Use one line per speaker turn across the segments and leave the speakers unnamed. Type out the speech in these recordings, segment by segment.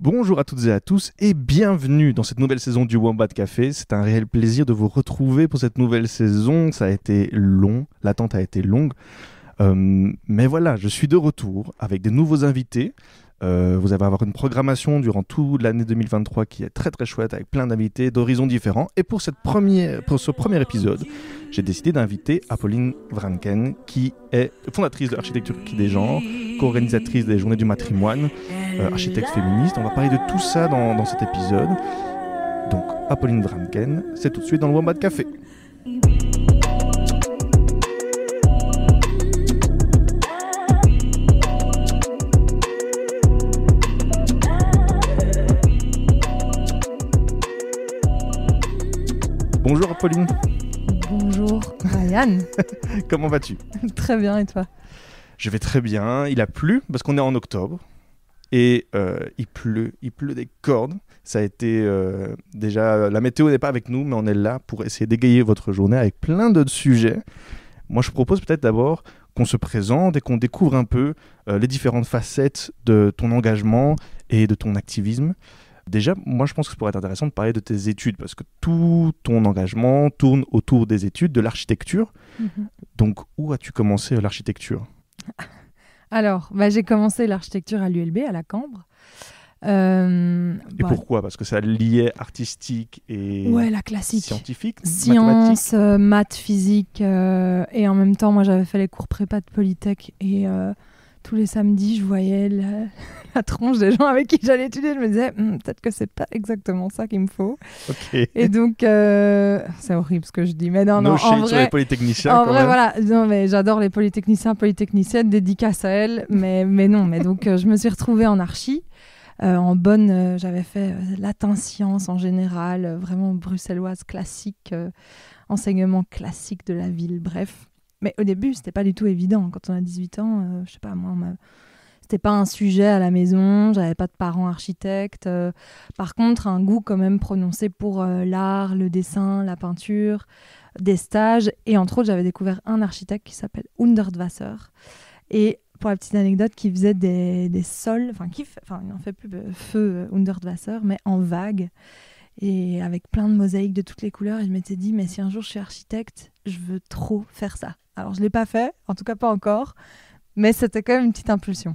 Bonjour à toutes et à tous et bienvenue dans cette nouvelle saison du Wombat Café. C'est un réel plaisir de vous retrouver pour cette nouvelle saison. Ça a été long, l'attente a été longue. Euh, mais voilà, je suis de retour avec des nouveaux invités. Euh, vous allez avoir une programmation durant toute l'année 2023 qui est très très chouette avec plein d'invités d'horizons différents. Et pour, ce premier épisode, j'ai décidé d'inviter Apolline Vranken, qui est fondatrice de l'architecture qui des genres, co-organisatrice des journées du matrimoine, euh, architecte féministe. On va parler de tout ça dans, cet épisode. Donc Apolline Vranken, c'est tout de suite dans le Wombat Café. Bonjour
Apolline. Bonjour Ryan. Comment vas-tu Très bien et toi
Je vais très bien. Il a plu parce qu'on est en octobre et euh, il pleut, il pleut des cordes. Ça a été euh, déjà la météo n'est pas avec nous, mais on est là pour essayer d'égayer votre journée avec plein d'autres sujets. Moi, je propose peut-être d'abord qu'on se présente et qu'on découvre un peu euh, les différentes facettes de ton engagement et de ton activisme. Déjà, moi je pense que ça pourrait être intéressant de parler de tes études, parce que tout ton engagement tourne autour des études, de l'architecture. Mhm. Donc où as-tu commencé euh, l'architecture
Alors, bah, j'ai commencé l'architecture à l'ULB, à la Cambre. Euh, et bah, pourquoi
Parce que ça liait artistique et ouais, la classique. scientifique, science,
euh, maths, physique, et en même temps, moi j'avais fait les cours prépa de Polytech et tous les samedis, je voyais la, tronche des gens avec qui j'allais étudier. Je me disais, hmm, peut-être que c'est pas exactement ça qu'il me faut. Et donc, euh, c'est horrible ce que je dis. Mais non, no non, en vrai, sur les polytechniciens. En vrai, voilà. Non, mais j'adore les polytechniciens, polytechniciennes, dédicace à elle, Mais, mais non, mais donc, euh, je me suis retrouvée en archi. Euh, en bonne, j'avais fait latin science en général, vraiment bruxelloise classique, enseignement classique de la ville, bref. Mais au début, c'était pas du tout évident. Quand on a 18 ans, je euh, je sais pas, moi, c'était pas un sujet à la maison, j'avais pas de parents architectes. Euh. par contre, un goût quand même prononcé pour euh, l'art, le dessin, la peinture, des stages. Et entre autres, j'avais découvert un architecte qui s'appelle Undertwasser. Et pour la petite anecdote, qui faisait des, des sols, enfin, qui enfin, il n'en fait plus feu Undertwasser, mais en vagues et avec plein de mosaïques de toutes les couleurs. Et je m'étais dit, mais si un jour je suis architecte, je veux trop faire ça. Alors je ne l'ai pas fait, en tout cas pas encore, mais c'était quand même une petite impulsion.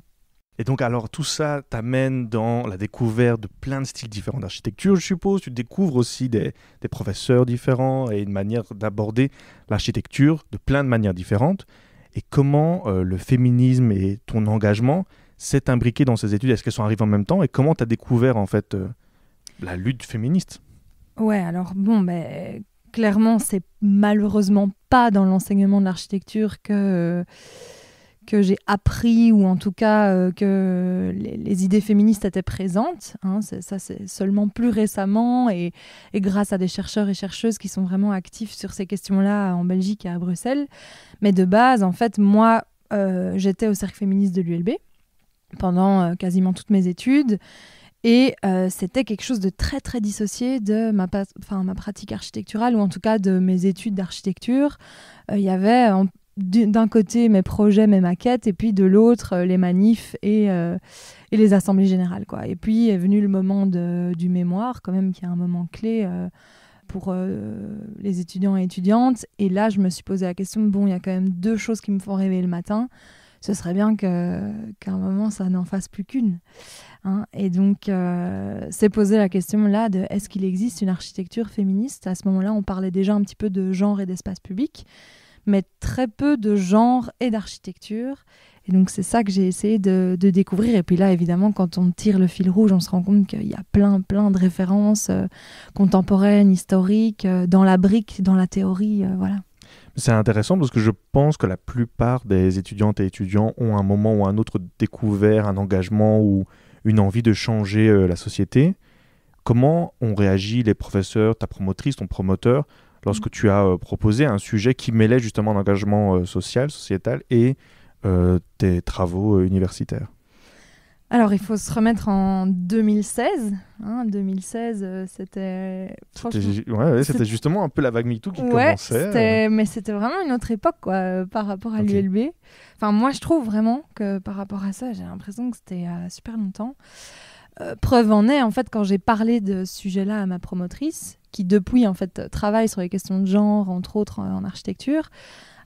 Et donc alors tout ça t'amène dans la découverte de plein de styles différents d'architecture, je suppose. Tu découvres aussi des, professeurs différents et une manière d'aborder l'architecture de plein de manières différentes. Et comment euh, le féminisme et ton engagement s'est imbriqué dans ces études Est-ce qu'elles sont arrivées en même temps Et comment tu as découvert en fait euh, la lutte féministe
Ouais, alors bon, mais ben, clairement, c'est malheureusement pas dans l'enseignement de l'architecture que, que j'ai appris, ou en tout cas euh, que les, idées féministes étaient présentes. Hein. ça, c'est seulement plus récemment, et, grâce à des chercheurs et chercheuses qui sont vraiment actifs sur ces questions-là en Belgique et à Bruxelles. Mais de base, en fait, moi, euh, j'étais au cercle féministe de l'ULB pendant euh, quasiment toutes mes études. Et euh, c'était quelque chose de très très dissocié de ma, pratique architecturale ou en tout cas de mes études d'architecture. Euh, il y avait d'un côté mes projets, mes maquettes et puis de l'autre euh, les manifs et, les assemblées générales. Quoi. Et puis est venu le moment du mémoire quand même qui est un moment clé pour les étudiants et étudiantes. Et là, je me suis posé la question, bon, il y a quand même deux choses qui me font rêver le matin. Ce serait bien qu'à un moment, ça n'en fasse plus qu'une. Hein, et donc, c'est euh, poser la question là de est-ce qu'il existe une architecture féministe À ce moment-là, on parlait déjà un petit peu de genre et d'espace public, mais très peu de genre et d'architecture. Et donc, c'est ça que j'ai essayé de, découvrir. Et puis là, évidemment, quand on tire le fil rouge, on se rend compte qu'il y a plein, plein de références euh, contemporaines, historiques, euh, dans la brique, dans la théorie. voilà.
C'est intéressant parce que je pense que la plupart des étudiantes et étudiants ont un moment ou un autre découvert un engagement ou une envie de changer euh, la société. Comment ont réagi les professeurs, ta promotrice, ton promoteur, lorsque mm. tu as euh, proposé un sujet qui mêlait justement l'engagement euh, social, sociétal et tes travaux universitaires
alors, il faut se remettre en 2016. Hein, 2016, euh, c'était. C'était
justement un peu la vague MeToo qui commençait. Euh.
Mais c'était vraiment une autre époque quoi, euh, par rapport à l'ULB. Enfin, moi, je trouve vraiment que par rapport à ça, j'ai l'impression que c'était super longtemps. preuve en est, en fait, quand j'ai parlé de ce sujet-là à ma promotrice, qui depuis, en fait, travaille sur les questions de genre, entre autres en architecture,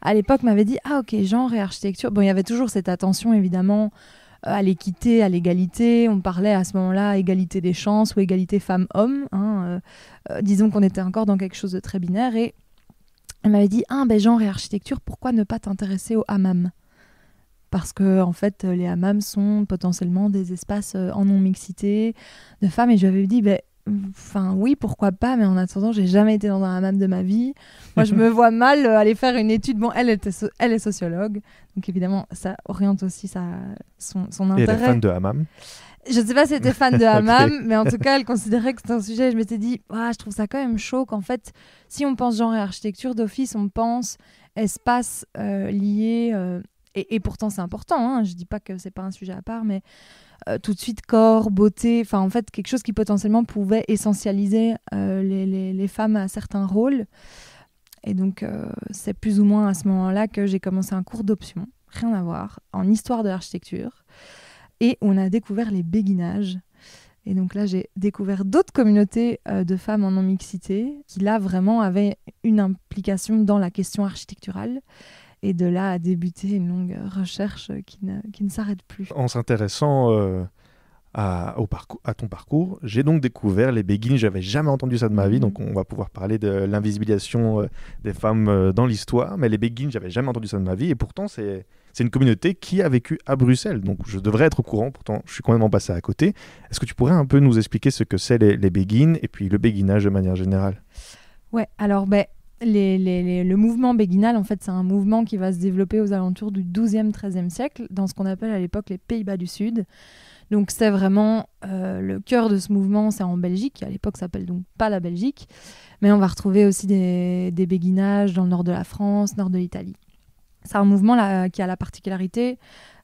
à l'époque m'avait dit Ah, ok, genre et architecture. Bon, il y avait toujours cette attention, évidemment euh, à l'équité, à l'égalité. On parlait à ce moment-là égalité des chances ou égalité femmes-hommes. Hein, euh, euh, disons qu'on était encore dans quelque chose de très binaire. Et elle m'avait dit Ah, ben genre et architecture, pourquoi ne pas t'intéresser aux hammams parce que en fait les hammams sont potentiellement des espaces en non mixité de femmes et je lui avais dit ben Enfin, oui, pourquoi pas, mais en attendant, j'ai jamais été dans un hammam de ma vie. Moi, je me vois mal euh, aller faire une étude. Bon, elle, elle est sociologue, donc évidemment, ça oriente aussi sa, son, son intérêt. elle est fan de hammam Je ne sais pas si elle était fan de hammam, mais en tout cas, elle considérait que c'était un sujet. je m'étais dit, ah, je trouve ça quand même chaud qu'en fait, si on pense genre et architecture d'office, on pense espace euh, lié. Euh, et, pourtant, c'est important. Hein. je ne dis pas que ce n'est pas un sujet à part, mais euh, tout de suite corps, beauté, enfin en fait quelque chose qui potentiellement pouvait essentialiser euh, les, femmes à certains rôles. Et donc euh, c'est plus ou moins à ce moment-là que j'ai commencé un cours d'option, rien à voir, en histoire de l'architecture. Et on a découvert les béguinages. Et donc là, j'ai découvert d'autres communautés de femmes en non-mixité qui, là, vraiment, avaient une implication dans la question architecturale et de là a débuté une longue recherche qui ne, qui ne s'arrête plus.
En s'intéressant euh, à, au parcours, à ton parcours, j'ai donc découvert les béguines, j'avais jamais entendu ça de ma vie, mhm. donc on va pouvoir parler de l'invisibilisation euh, des femmes euh, dans l'histoire, mais les béguines, j'avais jamais entendu ça de ma vie, et pourtant c'est... C'est une communauté qui a vécu à Bruxelles, donc je devrais être au courant, pourtant je suis complètement passé à côté. Est-ce que tu pourrais un peu nous expliquer ce que c'est les, les béguines et puis le béguinage de manière générale
Ouais, alors ben, le mouvement béguinal, en fait, c'est un mouvement qui va se développer aux alentours du 12e, siècle, dans ce qu'on appelle à l'époque les Pays-Bas du Sud. Donc, c'est vraiment euh, le cœur de ce mouvement, c'est en Belgique, qui à l'époque s'appelle donc pas la Belgique, mais on va retrouver aussi des, béguinages dans le nord de la France, nord de l'Italie. C'est un mouvement là, qui a la particularité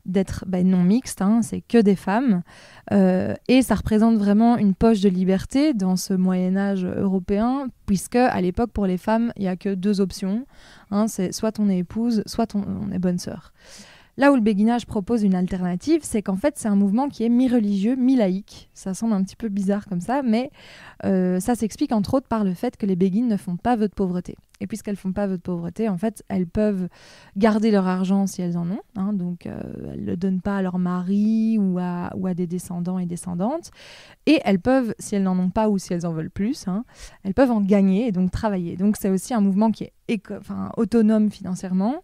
d'être bah, non mixte, hein, c'est que des femmes. Euh, et ça représente vraiment une poche de liberté dans ce Moyen Âge européen, puisque à l'époque, pour les femmes, il n'y a que deux options. Hein, c'est soit on est épouse, soit on, on est bonne sœur. Là où le béguinage propose une alternative, c'est qu'en fait, c'est un mouvement qui est mi-religieux, mi-laïque. Ça semble un petit peu bizarre comme ça, mais euh, ça s'explique entre autres par le fait que les béguines ne font pas vœu de pauvreté. Et puisqu'elles ne font pas vœu de pauvreté, en fait, elles peuvent garder leur argent si elles en ont. Hein, donc, euh, elles ne le donnent pas à leur mari ou à, ou à des descendants et descendantes. Et elles peuvent, si elles n'en ont pas ou si elles en veulent plus, hein, elles peuvent en gagner et donc travailler. Donc, c'est aussi un mouvement qui est éco autonome financièrement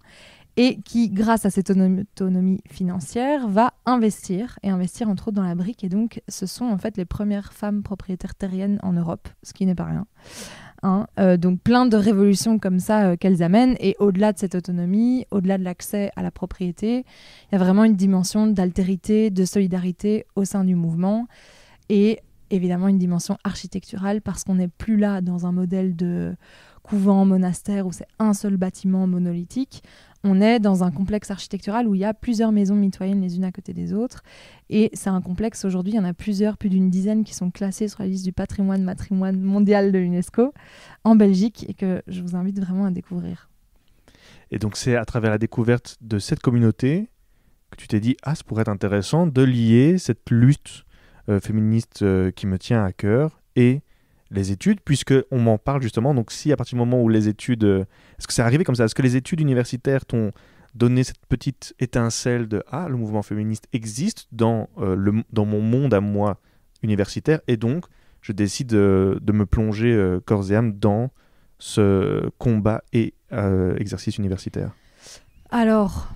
et qui, grâce à cette autonomie financière, va investir, et investir entre autres dans la brique. Et donc, ce sont en fait les premières femmes propriétaires terriennes en Europe, ce qui n'est pas rien. Hein. Euh, donc plein de révolutions comme ça euh, qu'elles amènent. Et au-delà de cette autonomie, au-delà de l'accès à la propriété, il y a vraiment une dimension d'altérité, de solidarité au sein du mouvement. Et évidemment une dimension architecturale parce qu'on n'est plus là dans un modèle de couvent, monastère où c'est un seul bâtiment monolithique on est dans un complexe architectural où il y a plusieurs maisons mitoyennes les unes à côté des autres. Et c'est un complexe, aujourd'hui, il y en a plusieurs, plus d'une dizaine, qui sont classées sur la liste du patrimoine, mondial de l'UNESCO en Belgique et que je vous invite vraiment à découvrir.
Et donc c'est à travers la découverte de cette communauté que tu t'es dit, ah, ce pourrait être intéressant de lier cette lutte euh, féministe euh, qui me tient à cœur et les études, puisqu'on m'en parle justement. Donc, si à partir du moment où les études. Euh, est-ce que c'est arrivé comme ça Est-ce que les études universitaires t'ont donné cette petite étincelle de Ah, le mouvement féministe existe dans, euh, le, dans mon monde à moi universitaire, et donc je décide euh, de me plonger corps et âme dans ce combat et exercice universitaire
Alors,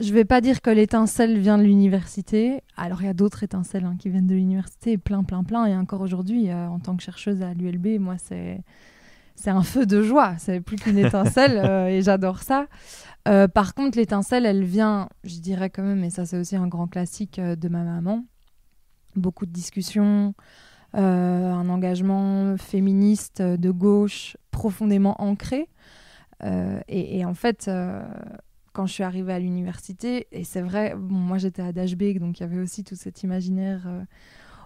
je vais pas dire que l'étincelle vient de l'université. Alors, il y a d'autres étincelles hein, qui viennent de l'université, plein, plein, plein. Et encore aujourd'hui, euh, en tant que chercheuse à l'ULB, moi, c'est un feu de joie, c'est plus qu'une étincelle euh, et j'adore ça. Euh, par contre, l'étincelle, elle vient, je dirais quand même, mais ça c'est aussi un grand classique de ma maman, beaucoup de discussions, un engagement féministe de gauche profondément ancré. et, en fait, quand je suis arrivée à l'université, et c'est vrai, moi j'étais à Dashbeek, donc il y avait aussi tout cet imaginaire euh,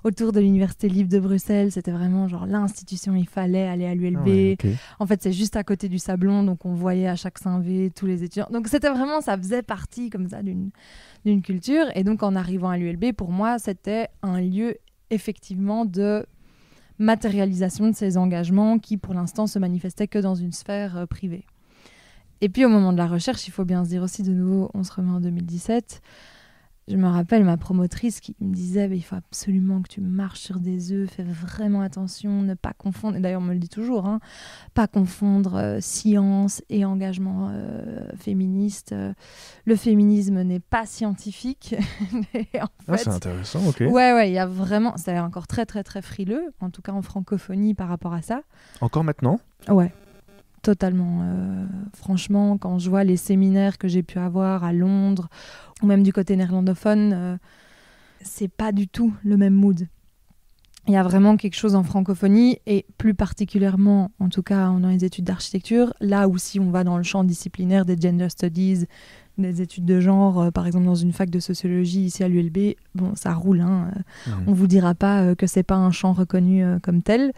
autour de l'université libre de Bruxelles. C'était vraiment genre l'institution, il fallait aller à l'ULB. Ah en fait, c'est juste à côté du Sablon, donc on voyait à chaque Saint-V tous les étudiants. Donc c'était vraiment, ça faisait partie comme ça d'une culture. Et donc en arrivant à l'ULB, pour moi, c'était un lieu effectivement de matérialisation de ces engagements qui pour l'instant se manifestaient que dans une sphère euh, privée. Et puis au moment de la recherche, il faut bien se dire aussi de nouveau, on se remet en 2017. Je me rappelle ma promotrice qui me disait il faut absolument que tu marches sur des œufs, fais vraiment attention, ne pas confondre, et d'ailleurs on me le dit toujours, hein, pas confondre euh, science et engagement euh, féministe. Euh, le féminisme n'est pas scientifique. Ah, c'est intéressant, ok. Ouais, ouais, il y a vraiment, c'est encore très très très frileux, en tout cas en francophonie par rapport à ça. Encore maintenant Ouais. Totalement. Euh, franchement, quand je vois les séminaires que j'ai pu avoir à Londres ou même du côté néerlandophone, euh, c'est pas du tout le même mood il y a vraiment quelque chose en francophonie et plus particulièrement, en tout cas dans les études d'architecture, là où si on va dans le champ disciplinaire des gender studies, des études de genre, euh, par exemple dans une fac de sociologie ici à l'ULB, bon, ça roule. Hein, euh, mmh. On vous dira pas euh, que c'est pas un champ reconnu comme tel.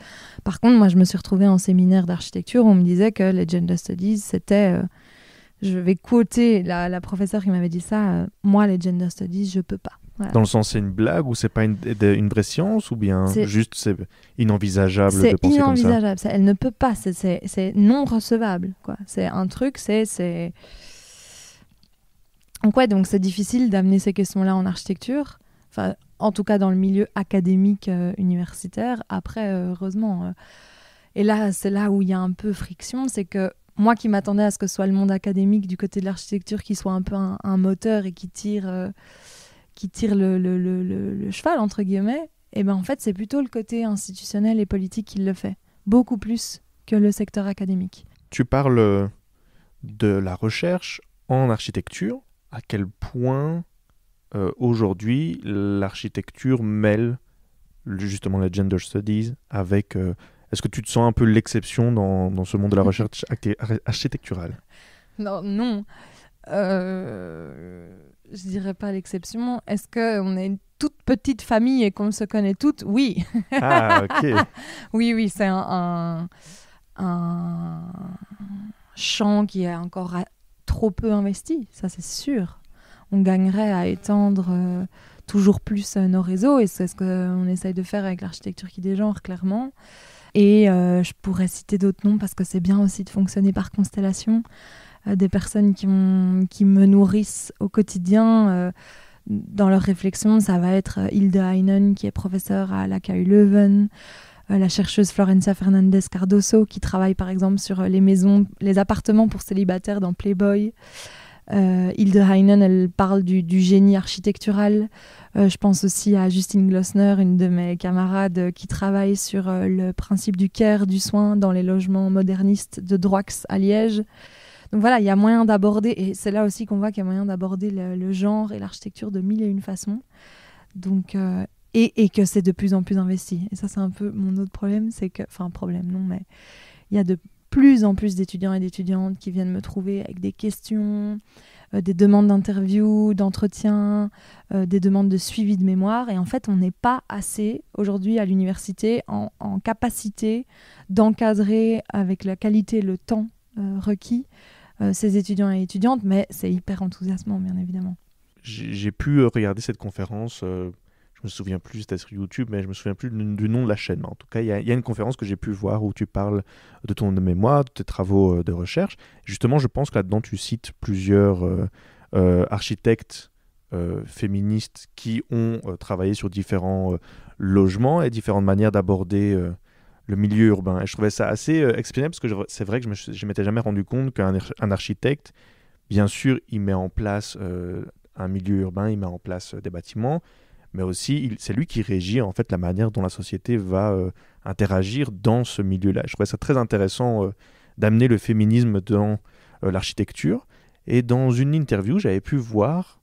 Par contre, moi, je me suis retrouvée en séminaire d'architecture. où On me disait que les gender studies, c'était je vais quoter la, la professeure qui m'avait dit ça. moi, les gender studies, je peux pas. Dans le
sens, c'est une blague ou c'est pas une, une, vraie science ou bien juste c'est inenvisageable de penser comme ça.
inenvisageable. Elle ne peut pas, c'est non recevable. C'est un truc, c'est. Donc ouais, donc c'est difficile d'amener ces questions-là en architecture. Enfin, en tout cas dans le milieu académique euh, universitaire. Après, euh, heureusement. Euh, et là, c'est là où il y a un peu friction, c'est que moi qui m'attendais à ce que ce soit le monde académique du côté de l'architecture qui soit un peu un moteur et qui tire qui tire le, cheval, entre guillemets, et eh ben en fait, c'est plutôt le côté institutionnel et politique qui le fait, beaucoup plus que le secteur académique.
Tu parles euh, de la recherche en architecture. À quel point euh, aujourd'hui l'architecture mêle justement la gender studies avec... Euh, est-ce que tu te sens un peu l'exception dans, dans, ce monde de la recherche architecturale
Non, non. Euh, je dirais pas l'exception. Est-ce qu'on est une toute petite famille et qu'on se connaît toutes Oui. Ah, ok. oui, oui, c'est un, un, champ qui est encore trop peu investi, ça c'est sûr. On gagnerait à étendre euh, toujours plus euh, nos réseaux et c'est ce qu'on essaye de faire avec l'architecture qui dégenre, clairement. Et je pourrais citer d'autres noms parce que c'est bien aussi de fonctionner par constellation des personnes qui, me nourrissent au quotidien euh, dans leurs réflexions, ça va être euh, Hilde Heinen, qui est professeure à la KU Leuven, euh, la chercheuse Florencia Fernandez Cardoso, qui travaille par exemple sur les maisons, les appartements pour célibataires dans Playboy. Hilde Heinen, elle parle du, génie architectural. je pense aussi à Justine Glossner, une de mes camarades qui travaille sur le principe du care, du soin dans les logements modernistes de Droix à Liège. Donc voilà, il y a moyen d'aborder, et c'est là aussi qu'on voit qu'il y a moyen d'aborder le, genre et l'architecture de mille et une façons. Donc, euh, et, que c'est de plus en plus investi. Et ça, c'est un peu mon autre problème, c'est que, enfin, problème, non, mais il y a de plus en plus d'étudiants et d'étudiantes qui viennent me trouver avec des questions, euh, des demandes d'interview, d'entretien, euh, des demandes de suivi de mémoire. Et en fait, on n'est pas assez aujourd'hui à l'université en, capacité d'encadrer avec la qualité le temps requis ses euh, étudiants et étudiantes, mais c'est hyper enthousiasmant, bien évidemment.
J'ai pu euh, regarder cette conférence euh, je me souviens plus, c'était sur YouTube, mais je me souviens plus du, nom de la chaîne. en tout cas, il y, a une conférence que j'ai pu voir où tu parles de ton mémoire, de tes travaux de recherche. Justement, je pense que là-dedans, tu cites plusieurs architectes féministes qui ont travaillé sur différents logements et différentes manières d'aborder le milieu urbain. Et je trouvais ça assez euh, parce que c'est vrai que je ne m'étais jamais rendu compte qu'un architecte, bien sûr, il met en place euh, un milieu urbain, il met en place euh, des bâtiments, mais aussi c'est lui qui régit en fait la manière dont la société va euh, interagir dans ce milieu-là. Je trouvais ça très intéressant d'amener le féminisme dans l'architecture. Et dans une interview, j'avais pu voir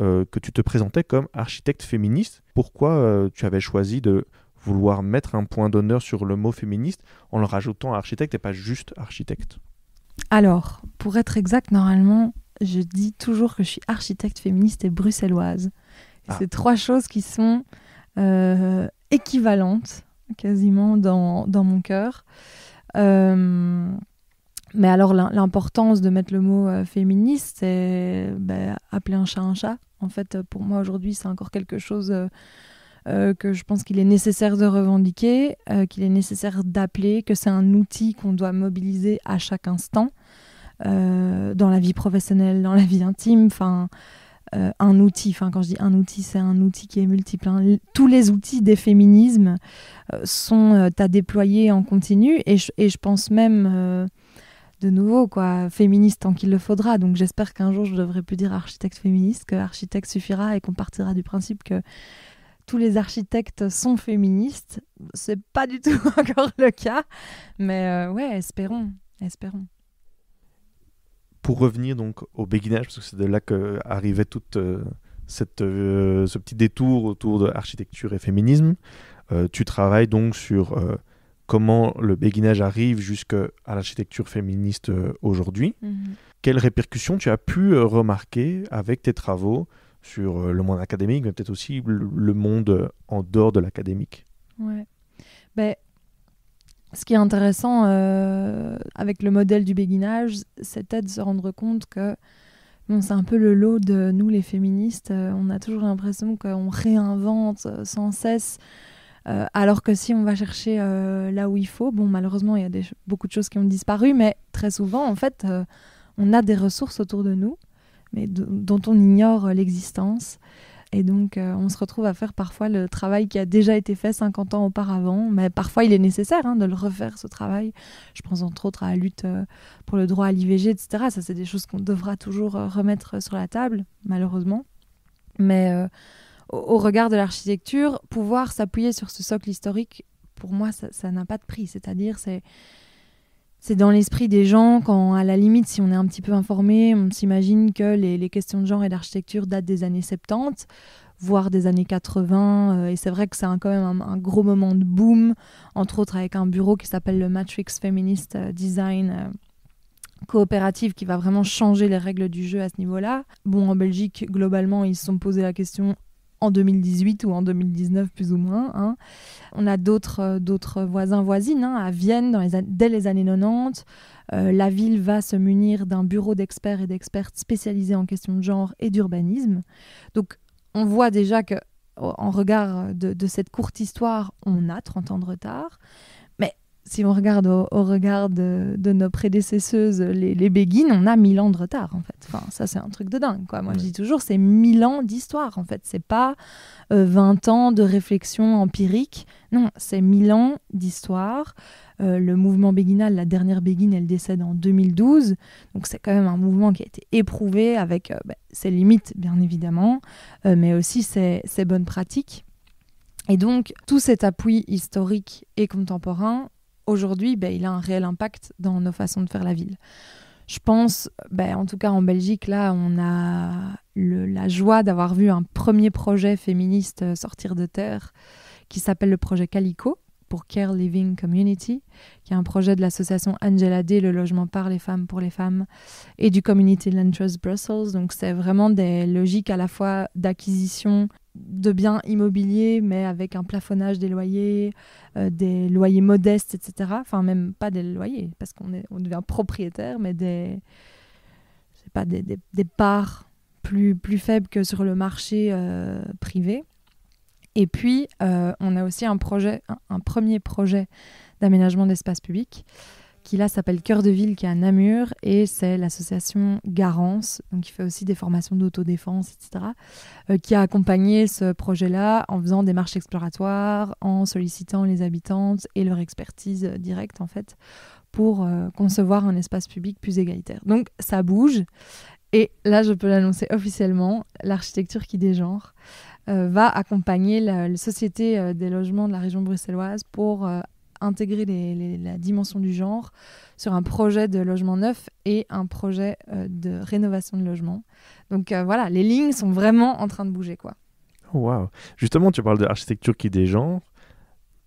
que tu te présentais comme architecte féministe. Pourquoi tu avais choisi de vouloir mettre un point d'honneur sur le mot féministe en le rajoutant à architecte et pas juste architecte
Alors, pour être exact, normalement, je dis toujours que je suis architecte féministe et bruxelloise. Ah. C'est trois choses qui sont euh, équivalentes quasiment dans, mon cœur. Euh, mais alors l'importance de mettre le mot euh, féministe, c'est ben, appeler un chat un chat. En fait, pour moi aujourd'hui, c'est encore quelque chose euh, que je pense qu'il est nécessaire de revendiquer, euh, qu'il est nécessaire d'appeler, que c'est un outil qu'on doit mobiliser à chaque instant, euh, dans la vie professionnelle, dans la vie intime, enfin. un outil, enfin quand je dis un outil, c'est un outil qui est multiple. Hein. Tous les outils des féminismes sont à déployer en continu et je, pense même de nouveau, quoi, féministe tant qu'il le faudra. Donc j'espère qu'un jour je devrais plus dire architecte féministe, que architecte suffira et qu'on partira du principe que tous les architectes sont féministes. C'est pas du tout encore le cas, mais euh, ouais, espérons, espérons.
Pour revenir donc au béguinage, parce que c'est de là que arrivait toute euh, cette, euh, ce petit détour autour de architecture et féminisme. tu travailles donc sur comment le béguinage arrive jusqu'à l'architecture féministe aujourd'hui. Mhm. Quelles répercussions tu as pu remarquer avec tes travaux sur euh, le monde académique, mais peut-être aussi le monde euh, en dehors de l'académique.
Ouais. Ben, ce qui est intéressant euh, avec le modèle du béguinage, c'était de se rendre compte que bon, c'est un peu le lot de nous les féministes. on a toujours l'impression qu'on réinvente sans cesse. alors que si on va chercher là où il faut, bon malheureusement il y a des, beaucoup de choses qui ont disparu, mais très souvent en fait on a des ressources autour de nous mais dont on ignore euh, l'existence. Et donc, euh, on se retrouve à faire parfois le travail qui a déjà été fait 50 ans auparavant. Mais parfois, il est nécessaire hein, de le refaire, ce travail. Je pense entre autres à la lutte euh, pour le droit à l'IVG, etc. Ça, c'est des choses qu'on devra toujours remettre sur la table, malheureusement. Mais au, regard de l'architecture, pouvoir s'appuyer sur ce socle historique, pour moi, ça n'a pas de prix. C'est-à-dire, c'est c'est dans l'esprit des gens quand, à la limite, si on est un petit peu informé, on s'imagine que les, questions de genre et d'architecture datent des années 70, voire des années 80. Euh, et c'est vrai que c'est quand même un, gros moment de boom, entre autres avec un bureau qui s'appelle le Matrix Feminist euh, Design. Euh, coopérative qui va vraiment changer les règles du jeu à ce niveau-là. Bon, en Belgique, globalement, ils se sont posé la question en 2018 ou en 2019 plus ou moins. Hein. On a d'autres euh, d'autres voisins voisines hein, à Vienne dès les années 90. Euh, la ville va se munir d'un bureau d'experts et d'expertes spécialisés en questions de genre et d'urbanisme. Donc on voit déjà que en regard de, de cette courte histoire, on a 30 ans de retard si on regarde au, regard de, nos prédécesseuses, les, béguines, on a mille ans de retard, en fait. Enfin, ça, c'est un truc de dingue, quoi. Moi, je dis toujours, c'est mille ans d'histoire, en fait. C'est pas 20 euh, ans de réflexion empirique. Non, c'est mille ans d'histoire. Euh, le mouvement béguinal, la dernière béguine, elle décède en 2012. Donc, c'est quand même un mouvement qui a été éprouvé avec euh, bah, ses limites, bien évidemment, mais aussi ses bonnes pratiques. Et donc, tout cet appui historique et contemporain aujourd'hui, ben, il a un réel impact dans nos façons de faire la ville. Je pense, ben, en tout cas en Belgique, là, on a la joie d'avoir vu un premier projet féministe euh, sortir de terre qui s'appelle le projet Calico, pour Care Living Community, qui est un projet de l'association Angela D, le logement par les femmes pour les femmes, et du Community Land Trust Brussels. Donc c'est vraiment des logiques à la fois d'acquisition de biens immobiliers, mais avec un plafonnage des loyers, euh, des loyers modestes, etc. Enfin, même pas des loyers, parce qu'on on devient propriétaire, mais des, pas, des, des, parts plus, plus faibles que sur le marché euh, privé. Et puis, euh, on a aussi un projet, un, premier projet d'aménagement d'espace public qui là s'appelle Cœur de Ville, qui est à Namur, et c'est l'association Garance, qui fait aussi des formations d'autodéfense, etc., euh, qui a accompagné ce projet-là en faisant des marches exploratoires, en sollicitant les habitantes et leur expertise directe, en fait, pour euh, concevoir un espace public plus égalitaire. Donc ça bouge, et là je peux l'annoncer officiellement, l'architecture qui dégenre. Euh, va accompagner la, Société euh, des logements de la région bruxelloise pour euh, intégrer la dimension du genre sur un projet de logement neuf et un projet de rénovation de logement. Donc voilà, les lignes sont vraiment en train de bouger. quoi.
Oh, wow. Justement, tu parles d'architecture qui des genres.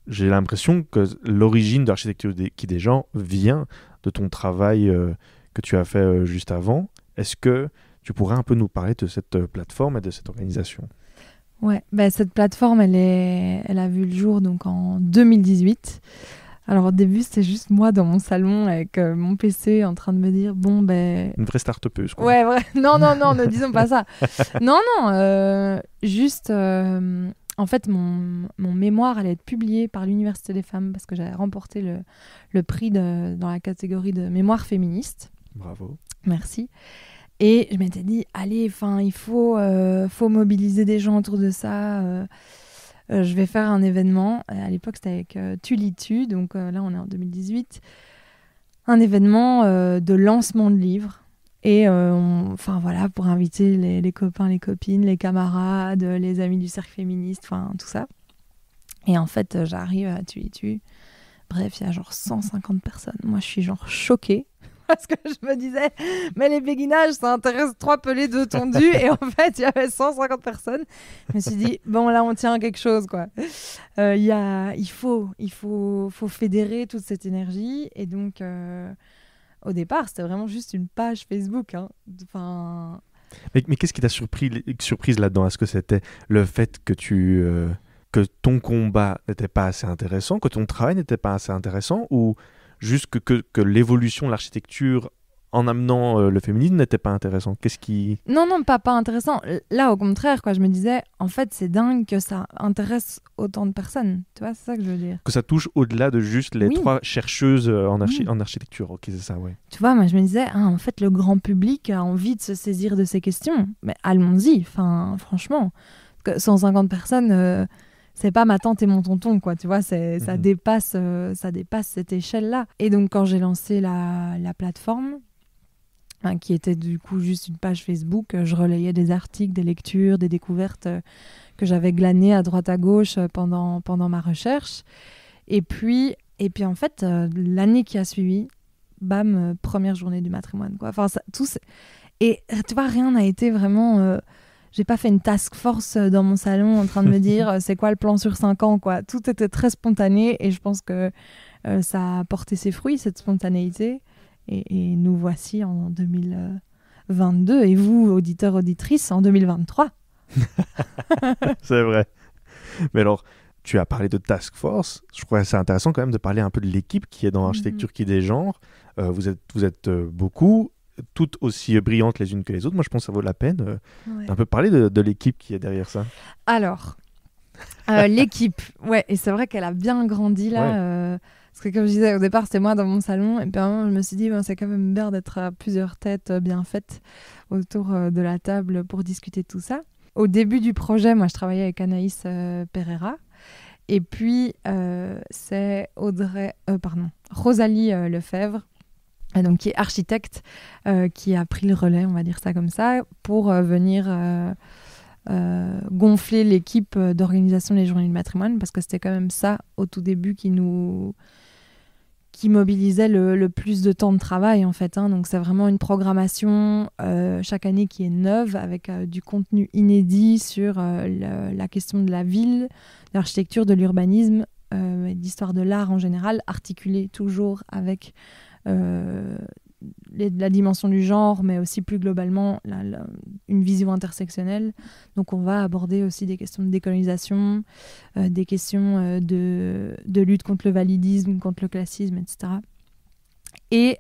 J'ai l'impression que l'origine de l'architecture qui des genres vient de ton travail que tu as fait juste avant. Est-ce que tu pourrais un peu nous parler de cette plateforme et de cette organisation
Ouais, bah, cette plateforme, elle, est... elle a vu le jour donc en 2018. Alors au début, c'était juste moi dans mon salon avec euh, mon PC en train de me dire bon ben une vraie start quoi. Ouais, vrai. Non non non, ne disons pas ça. Non non, euh, juste euh, en fait mon, mon, mémoire allait être publié par l'université des femmes parce que j'avais remporté le, le prix de, dans la catégorie de mémoire féministe. Bravo. Merci. Et je m'étais dit, allez, enfin, il faut, euh, faut mobiliser des gens autour de ça. Euh, euh, je vais faire un événement. À l'époque, c'était avec Tulitu, donc là, on est en 2018. Un événement de lancement de livres. Et enfin voilà, pour inviter les, copains, les copines, les camarades, les amis du cercle féministe, enfin tout ça. Et en fait, j'arrive à Tulitu. Bref, il y a genre 150 personnes. Moi, je suis genre choquée parce que je me disais, mais les béguinages, ça intéresse trois pelés, deux tondus. et en fait, il y avait 150 personnes. Je me suis dit, bon, là, on tient à quelque chose, quoi. Euh, il y a, il faut, il faut, faut fédérer toute cette énergie. Et donc, euh, au départ, c'était vraiment juste une page Facebook. Hein. Enfin...
Mais, mais qu'est-ce qui t'a surpris, surprise là-dedans Est-ce que c'était le fait que tu. Euh, que ton combat n'était pas assez intéressant, que ton travail n'était pas assez intéressant, ou juste que, l'évolution de l'architecture en amenant euh, le féminisme n'était pas intéressant Qu'est-ce qui
Non non, pas pas intéressant. Là au contraire quoi, je me disais en fait, c'est dingue que ça intéresse autant de personnes, tu vois, c'est ça que je veux dire.
Que ça touche au-delà de juste les trois chercheuses euh, en, en architecture. OK, c'est ça, ouais.
Tu vois, moi je me disais ah, en fait, le grand public a envie de se saisir de ces questions. Mais allons-y, enfin franchement, que 150 personnes euh, c'est pas ma tante et mon tonton, quoi. Tu vois, c'est, ça, mhm. dépasse, euh, ça dépasse cette échelle-là. Et donc, quand j'ai lancé la, la plateforme, hein, qui était du coup juste une page Facebook, euh, je relayais des articles, des lectures, des découvertes euh, que j'avais glanées à droite à gauche pendant, pendant ma recherche. Et puis, et puis en fait, l'année qui a suivi, bam, première journée du matrimoine, quoi. Enfin, ça, tout. Et tu vois, rien n'a été vraiment j'ai pas fait une task force euh, dans mon salon en train de me dire euh, c'est quoi le plan sur 5 ans quoi. Tout était très spontané et je pense que euh, ça a porté ses fruits cette spontanéité et, nous voici en 2022 et vous auditeurs auditrices en 2023.
c'est vrai. Mais alors tu as parlé de task force. Je crois que c'est intéressant quand même de parler un peu de l'équipe qui est dans mm-hmm. l'architecture qui est des genres. vous êtes, vous êtes beaucoup toutes aussi brillantes les unes que les autres. Moi, je pense que ça vaut la peine euh, un peu parler de, l'équipe qui
est derrière ça. Alors, euh, l'équipe, ouais, et c'est vrai qu'elle a bien grandi là. Euh, parce que comme je disais au départ, c'était moi dans mon salon, et puis je me suis dit, c'est quand même bien d'être à plusieurs têtes bien faites autour de la table pour discuter de tout ça. Au début du projet, moi, je travaillais avec Anaïs Pereira, et puis c'est Audrey, pardon, Rosalie Lefebvre ah, donc qui est architecte, euh, qui a pris le relais, on va dire ça comme ça, pour euh, venir euh, gonfler l'équipe d'organisation des journées du matrimoine, parce que c'était quand même ça au tout début qui nous qui mobilisait le, plus de temps de travail en fait. Hein. Donc c'est vraiment une programmation chaque année qui est neuve avec du contenu inédit sur la question de la ville, de l'architecture, de l'urbanisme, d'histoire de l'art en général, articulé toujours avec euh, la dimension du genre, mais aussi plus globalement une vision intersectionnelle. Donc on va aborder aussi des questions de décolonisation, euh, des questions euh, de, lutte contre le validisme, contre le classisme, etc. Et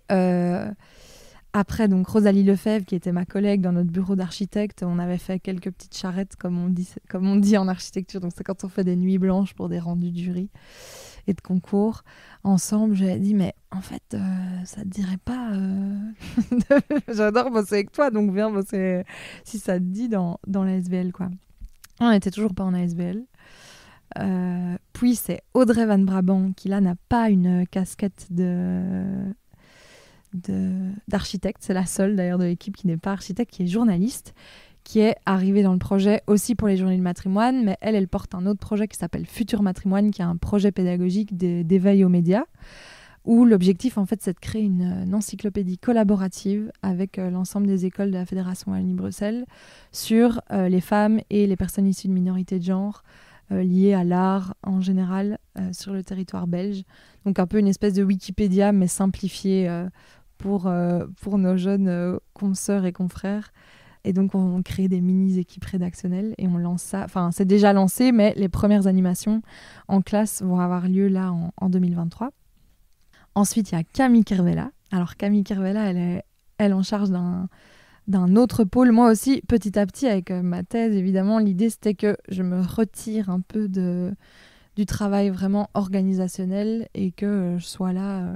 après, donc Rosalie Lefebvre, qui était ma collègue dans notre bureau d'architecte, on avait fait quelques petites charrettes, comme on dit, comme on dit en architecture. Donc c'est quand on fait des nuits blanches pour des rendus de jury et de concours ensemble. J'ai dit, mais en fait, euh, ça te dirait pas. Euh, j'adore bosser avec toi, donc viens bosser si ça te dit dans, dans l'ASBL. Quoi. On n'était toujours pas en ASBL. Euh, puis c'est Audrey Van Brabant qui là n'a pas une casquette de d'architecte, c'est la seule d'ailleurs de l'équipe qui n'est pas architecte, qui est journaliste, qui est arrivée dans le projet aussi pour les journées du matrimoine, mais elle, elle porte un autre projet qui s'appelle Futur Matrimoine, qui est un projet pédagogique d'éveil aux médias, où l'objectif, en fait, c'est de créer une, encyclopédie collaborative avec euh, l'ensemble des écoles de la Fédération Wallonie-Bruxelles sur euh, les femmes et les personnes issues de minorités de genre euh, liées à l'art en général sur le territoire belge. Donc un peu une espèce de Wikipédia, mais simplifiée pour, pour nos jeunes consoeurs et confrères. Et donc, on, crée des mini-équipes rédactionnelles et on lance ça. Enfin, c'est déjà lancé, mais les premières animations en classe vont avoir lieu là en, 2023. Ensuite, il y a Camille Kervella. Alors, Camille Kervella, elle est elle en charge d'un autre pôle. Moi aussi, petit à petit, avec euh, ma thèse, évidemment, l'idée c'était que je me retire un peu de, du travail vraiment organisationnel et que euh, je sois là euh,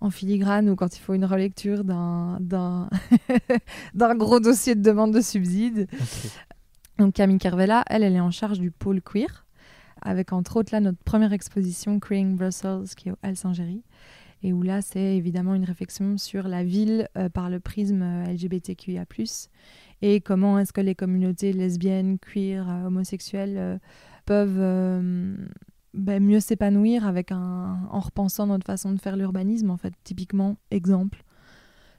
en filigrane ou quand il faut une relecture d'un, d'un, gros dossier de demande de subside. Donc Camille Carvela, elle, elle est en charge du pôle queer, avec entre autres là notre première exposition Queering Brussels qui est au Helsingéry. et où là c'est évidemment une réflexion sur la ville euh, par le prisme euh, LGBTQIA+, et comment est-ce que les communautés lesbiennes, queer, euh, homosexuelles peuvent ben, mieux s'épanouir avec un, en repensant notre façon de faire l'urbanisme. En fait, typiquement, exemple,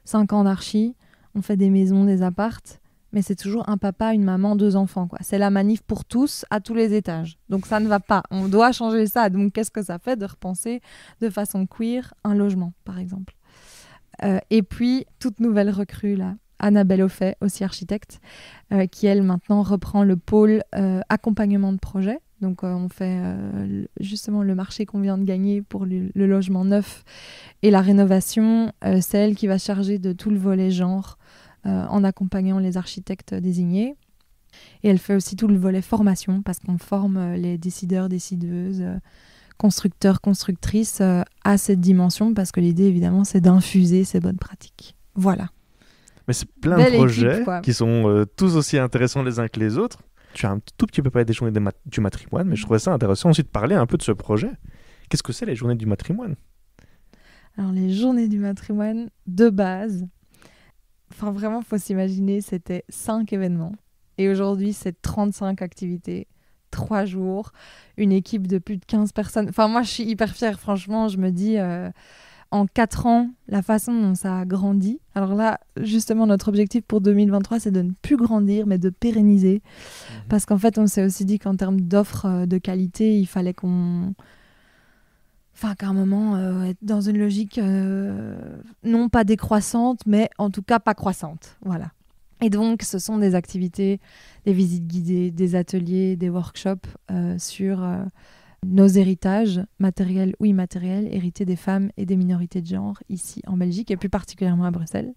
5 ans d'archi, on fait des maisons, des appartes, mais c'est toujours un papa, une maman, deux enfants. quoi. C'est la manif pour tous, à tous les étages. Donc ça ne va pas. On doit changer ça. Donc qu'est-ce que ça fait de repenser de façon queer un logement, par exemple euh, Et puis, toute nouvelle recrue, là, Annabelle Offet, aussi architecte, euh, qui elle maintenant reprend le pôle euh, accompagnement de projet donc euh, on fait euh, justement le marché qu'on vient de gagner pour le, logement neuf et la rénovation, Celle euh, c'est elle qui va charger de tout le volet genre en accompagnant les architectes désignés. Et elle fait aussi tout le volet formation parce qu'on forme les décideurs, décideuses, constructeurs, constructrices à cette dimension parce que l'idée évidemment c'est d'infuser ces bonnes pratiques. Voilà.
Mais c'est plein de projets qui sont tous aussi intéressants les uns que les autres tu as un tout petit peu parlé des journées du matrimoine, mais je trouvais ça intéressant aussi de parler un peu de ce projet. Qu'est-ce que c'est les journées du matrimoine
Alors les journées du matrimoine, de base, enfin vraiment, faut s'imaginer, c'était cinq événements. Et aujourd'hui, c'est 35 activités, 3 jours, une équipe de plus de 15 personnes. Enfin moi, je suis hyper fière, franchement, je me dis... Euh, en quatre ans, la façon dont ça a grandi. Alors là, justement, notre objectif pour 2023, c'est de ne plus grandir, mais de pérenniser. Mhm. Parce qu'en fait, on s'est aussi dit qu'en termes d'offres euh, de qualité, il fallait qu'on... Enfin, qu'à un moment, euh, être dans une logique euh, non pas décroissante, mais en tout cas pas croissante. Voilà. Et donc, ce sont des activités, des visites guidées, des ateliers, des workshops sur nos héritages matériels ou immatériels hérités des femmes et des minorités de genre ici en Belgique et plus particulièrement à Bruxelles.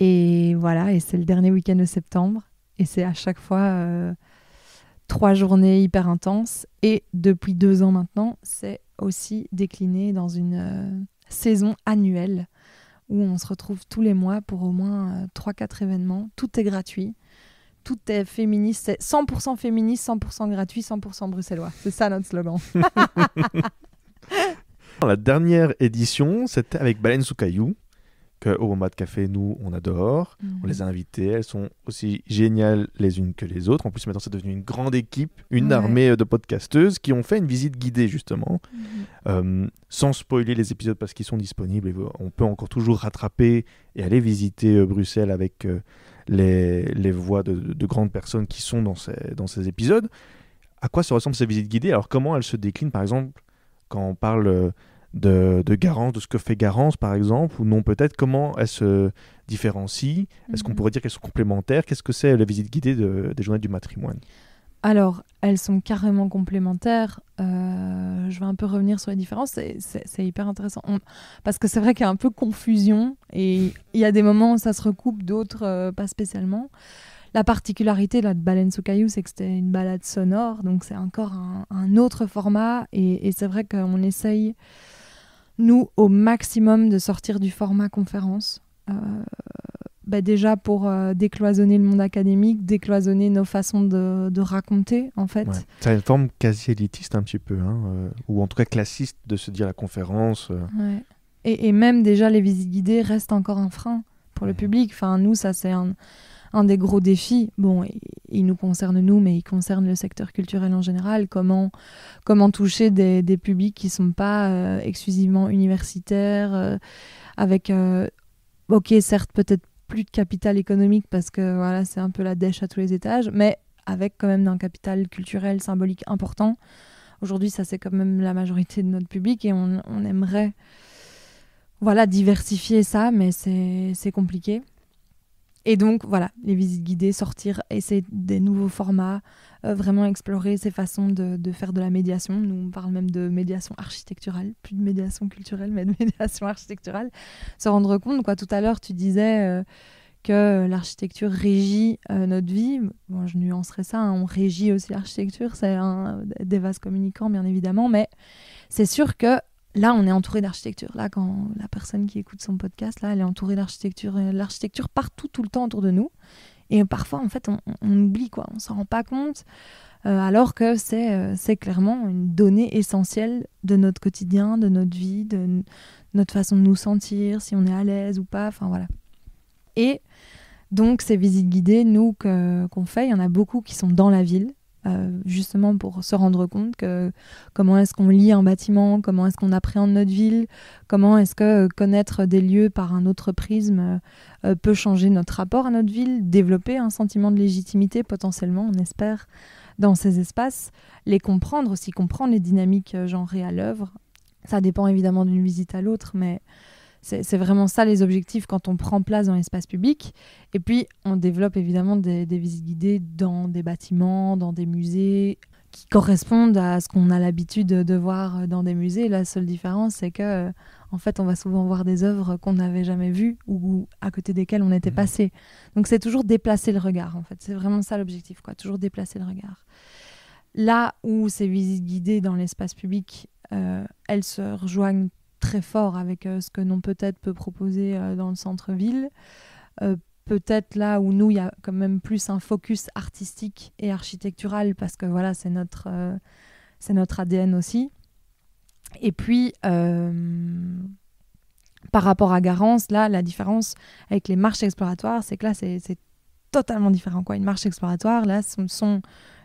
Et voilà, et c'est le dernier week-end de septembre et c'est à chaque fois euh, trois journées hyper intenses et depuis deux ans maintenant, c'est aussi décliné dans une euh, saison annuelle où on se retrouve tous les mois pour au moins euh, trois, quatre événements. Tout est gratuit tout est féministe, c'est 100% féministe, 100% gratuit, 100% bruxellois. C'est ça notre slogan.
La dernière édition, c'était avec Baleine sous Cailloux, que au de Café, nous, on adore. Mhm. On les a invitées, elles sont aussi géniales les unes que les autres. En plus, maintenant, c'est devenu une grande équipe, une armée euh, de podcasteuses qui ont fait une visite guidée, justement, mhm. euh, sans spoiler les épisodes parce qu'ils sont disponibles on peut encore toujours rattraper et aller visiter euh, Bruxelles avec les, voix de, grandes personnes qui sont dans ces, épisodes. À quoi se ressemblent ces visites guidées Alors comment elles se déclinent, par exemple, quand on parle euh, de, Garance, de ce que fait Garance, par exemple, ou non peut-être Comment elles se différencient Est-ce qu'on mhm. pourrait dire qu'elles sont complémentaires Qu'est-ce que c'est la visite guidée des journées du matrimoine
alors, elles sont carrément complémentaires. Euh, je vais un peu revenir sur les différences. C'est hyper intéressant. Parce que c'est vrai qu'il y a un peu confusion et il y a des moments où ça se recoupe, d'autres euh, pas spécialement. La particularité de Baleine sous caillou, c'est que c'était une balade sonore, donc c'est encore un, autre format. Et, c'est vrai qu'on essaye, nous, au maximum de sortir du format conférence. Euh, bah déjà pour euh, décloisonner le monde académique, décloisonner nos façons de, raconter, en fait.
C'est une forme quasi élitiste un petit peu, hein, euh, ou en tout cas classiste de se dire la conférence.
Euh. Et, et, même déjà les visites guidées restent encore un frein pour le public. Enfin, nous, ça c'est un, des gros défis. Bon, il nous concerne nous, mais il concerne le secteur culturel en général. Comment, comment toucher des, publics qui ne sont pas exclusivement universitaires, avec, ok, certes peut-être plus de capital économique parce que voilà, c'est un peu la dèche à tous les étages, mais avec quand même un capital culturel, symbolique important. Aujourd'hui, ça c'est quand même la majorité de notre public et on, on aimerait voilà, diversifier ça, mais c'est compliqué. Et donc voilà, les visites guidées, sortir, essayer des nouveaux formats, euh, vraiment explorer ces façons de, faire de la médiation. Nous, on parle même de médiation architecturale, plus de médiation culturelle, mais de médiation architecturale. Se rendre compte, quoi, tout à l'heure, tu disais... Euh, que l'architecture régit euh, notre vie. Bon, je nuancerai ça, hein. on régit aussi l'architecture, c'est un des vases communicants bien évidemment, mais c'est sûr que là, on est entouré d'architecture. Là, quand la personne qui écoute son podcast, là, elle est entourée d'architecture. Euh, l'architecture partout, tout le temps autour de nous. Et parfois, en fait, on, oublie, quoi. On s'en rend pas compte. Euh, alors que euh, c'est clairement une donnée essentielle de notre quotidien, de notre vie, de notre façon de nous sentir, si on est à l'aise ou pas. Enfin, voilà. Et donc, ces visites guidées, nous, qu'on fait, il y en a beaucoup qui sont dans la ville. Euh, justement pour se rendre compte que comment est-ce qu'on lit un bâtiment, comment est-ce qu'on appréhende notre ville, comment est-ce que euh, connaître des lieux par un autre prisme euh, peut changer notre rapport à notre ville, développer un sentiment de légitimité potentiellement, on espère, dans ces espaces, les comprendre aussi, comprendre les dynamiques genrées à l'œuvre. Ça dépend évidemment d'une visite à l'autre, mais c'est vraiment ça les objectifs quand on prend place dans l'espace public. Et puis, on développe évidemment des, visites guidées dans des bâtiments, dans des musées, qui correspondent à ce qu'on a l'habitude de voir dans des musées. La seule différence, c'est que en fait, on va souvent voir des œuvres qu'on n'avait jamais vues ou à côté desquelles on était mmh. passé. Donc, c'est toujours déplacer le regard. En fait, c'est vraiment ça l'objectif, quoi. Toujours déplacer le regard. Là où ces visites guidées dans l'espace public, euh, elles se rejoignent très fort avec euh, ce que l'on Peut-être peut proposer euh, dans le centre-ville. Euh, peut-être là où nous, il y a quand même plus un focus artistique et architectural parce que voilà, c'est notre, c'est notre ADN aussi. Et puis, par rapport à Garance, là, la différence avec les marches exploratoires, c'est que là, c'est totalement différent. Quoi. Une marche exploratoire, là, ce sont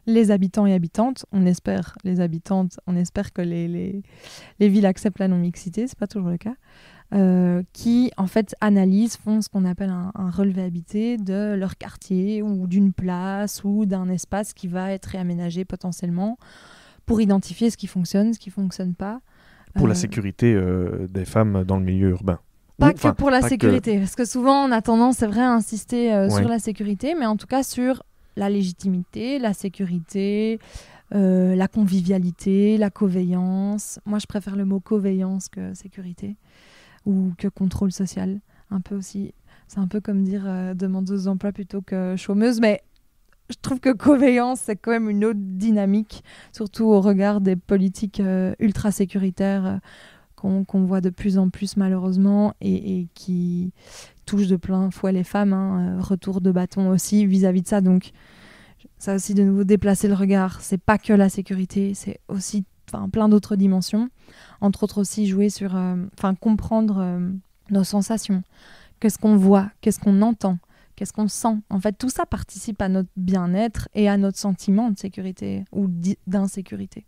les habitants et habitantes, on espère les habitantes, on espère que les, les, villes acceptent la non-mixité, c'est pas toujours le cas, euh, qui en fait analysent, font ce qu'on appelle un, relevé habité de leur quartier ou d'une place ou d'un espace qui va être réaménagé potentiellement pour identifier ce qui fonctionne, ce qui fonctionne pas. Pour la euh,
sécurité euh, des femmes dans le milieu urbain. Pas que pour la sécurité,
parce que souvent on a tendance, c'est vrai, à insister sur la sécurité, mais en tout cas sur la légitimité, la sécurité, euh, la convivialité, la coveillance. Moi, je préfère le mot coveillance que sécurité ou que contrôle social, un peu aussi. C'est un peu comme dire euh, demande demandeuse d'emploi plutôt que chômeuse, mais je trouve que coveillance, c'est quand même une autre dynamique, surtout au regard des politiques euh, ultra sécuritaires qu'on voit de plus en plus malheureusement et qui, touche de plein fouet les femmes, hein, euh, retour de bâton aussi vis-à-vis de ça. Donc ça aussi de nouveau déplacer le regard, c'est pas que la sécurité, c'est aussi plein d'autres dimensions. Entre autres aussi jouer sur, euh, enfin comprendre euh, nos sensations, qu'est-ce qu'on voit, qu'est-ce qu'on entend, qu'est-ce qu'on sent. En fait, tout ça participe à notre bien-être et à notre sentiment de sécurité ou d'insécurité.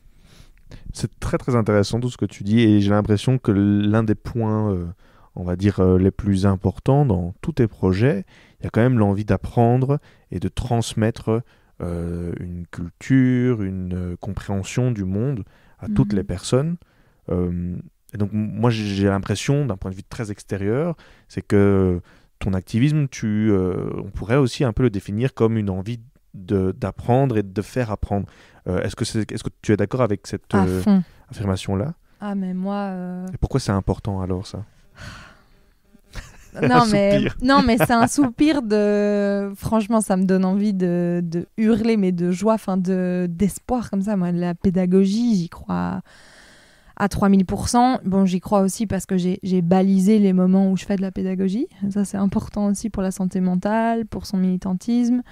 C'est très très intéressant tout ce que tu dis et j'ai l'impression que l'un des points on va dire, euh, les plus importants dans tous tes projets, il y a quand même l'envie d'apprendre et de transmettre euh, une culture, une euh, compréhension du monde à toutes les mhm. personnes. et donc moi j'ai l'impression, d'un point de vue très extérieur, c'est que ton activisme, tu, on pourrait aussi un peu le définir comme une envie d'apprendre et de faire apprendre. Est-ce que, que tu es d'accord avec cette affirmation-là
Ah mais moi...
pourquoi c'est important alors ça
Non mais, non mais c'est un soupir de franchement ça me donne envie de, de hurler mais de joie enfin de d'espoir comme ça moi la pédagogie j'y crois à 3000%. Bon, j'y crois aussi parce que j'ai balisé les moments où je fais de la pédagogie. Ça, c'est important aussi pour la santé mentale, pour son militantisme.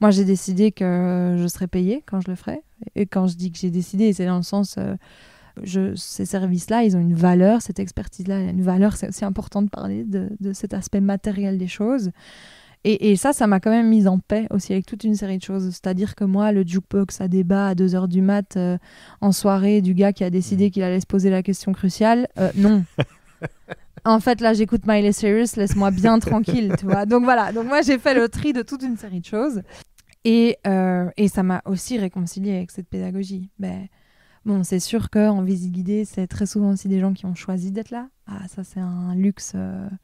Moi, j'ai décidé que je serai payée quand je le ferai. Et quand je dis que j'ai décidé, c'est dans le sens, euh, ces services-là, ils ont une valeur, cette expertise-là, a une valeur. C'est aussi important de parler de, cet aspect matériel des choses. Et, ça, ça m'a quand même mise en paix aussi avec toute une série de choses. C'est-à-dire que moi, le jukebox à débat à 2h du mat euh, en soirée du gars qui a décidé mm. qu'il allait se poser la question cruciale, euh, non. en fait, là, j'écoute Miley Cyrus, laisse-moi bien tranquille, tu vois. Donc voilà, donc moi, j'ai fait le tri de toute une série de choses. Et, euh, ça m'a aussi réconcilié avec cette pédagogie. mais ben, Bon, c'est sûr qu'en visite guidée, c'est très souvent aussi des gens qui ont choisi d'être là. Ah, ça, c'est un luxe euh, sans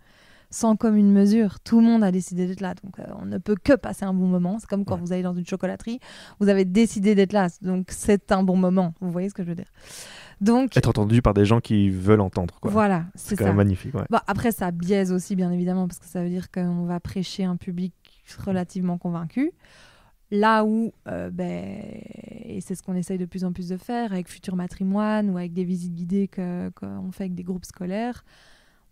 sans commune mesure. Tout le monde a décidé d'être là. Donc, euh, on ne peut que passer un bon moment. C'est comme quand vous allez dans une chocolaterie, vous avez décidé d'être là. Donc, c'est un bon moment. Vous voyez ce que je veux dire donc, être
entendu par des gens qui veulent
entendre. Voilà, c'est quand même magnifique. après, ça biaise aussi, bien évidemment, parce que ça veut dire qu'on va prêcher un public relativement convaincu. Là où, euh, ben, et c'est ce qu'on essaye de plus en plus de faire avec Futur Matrimoine ou avec des visites guidées qu'on fait avec des groupes scolaires,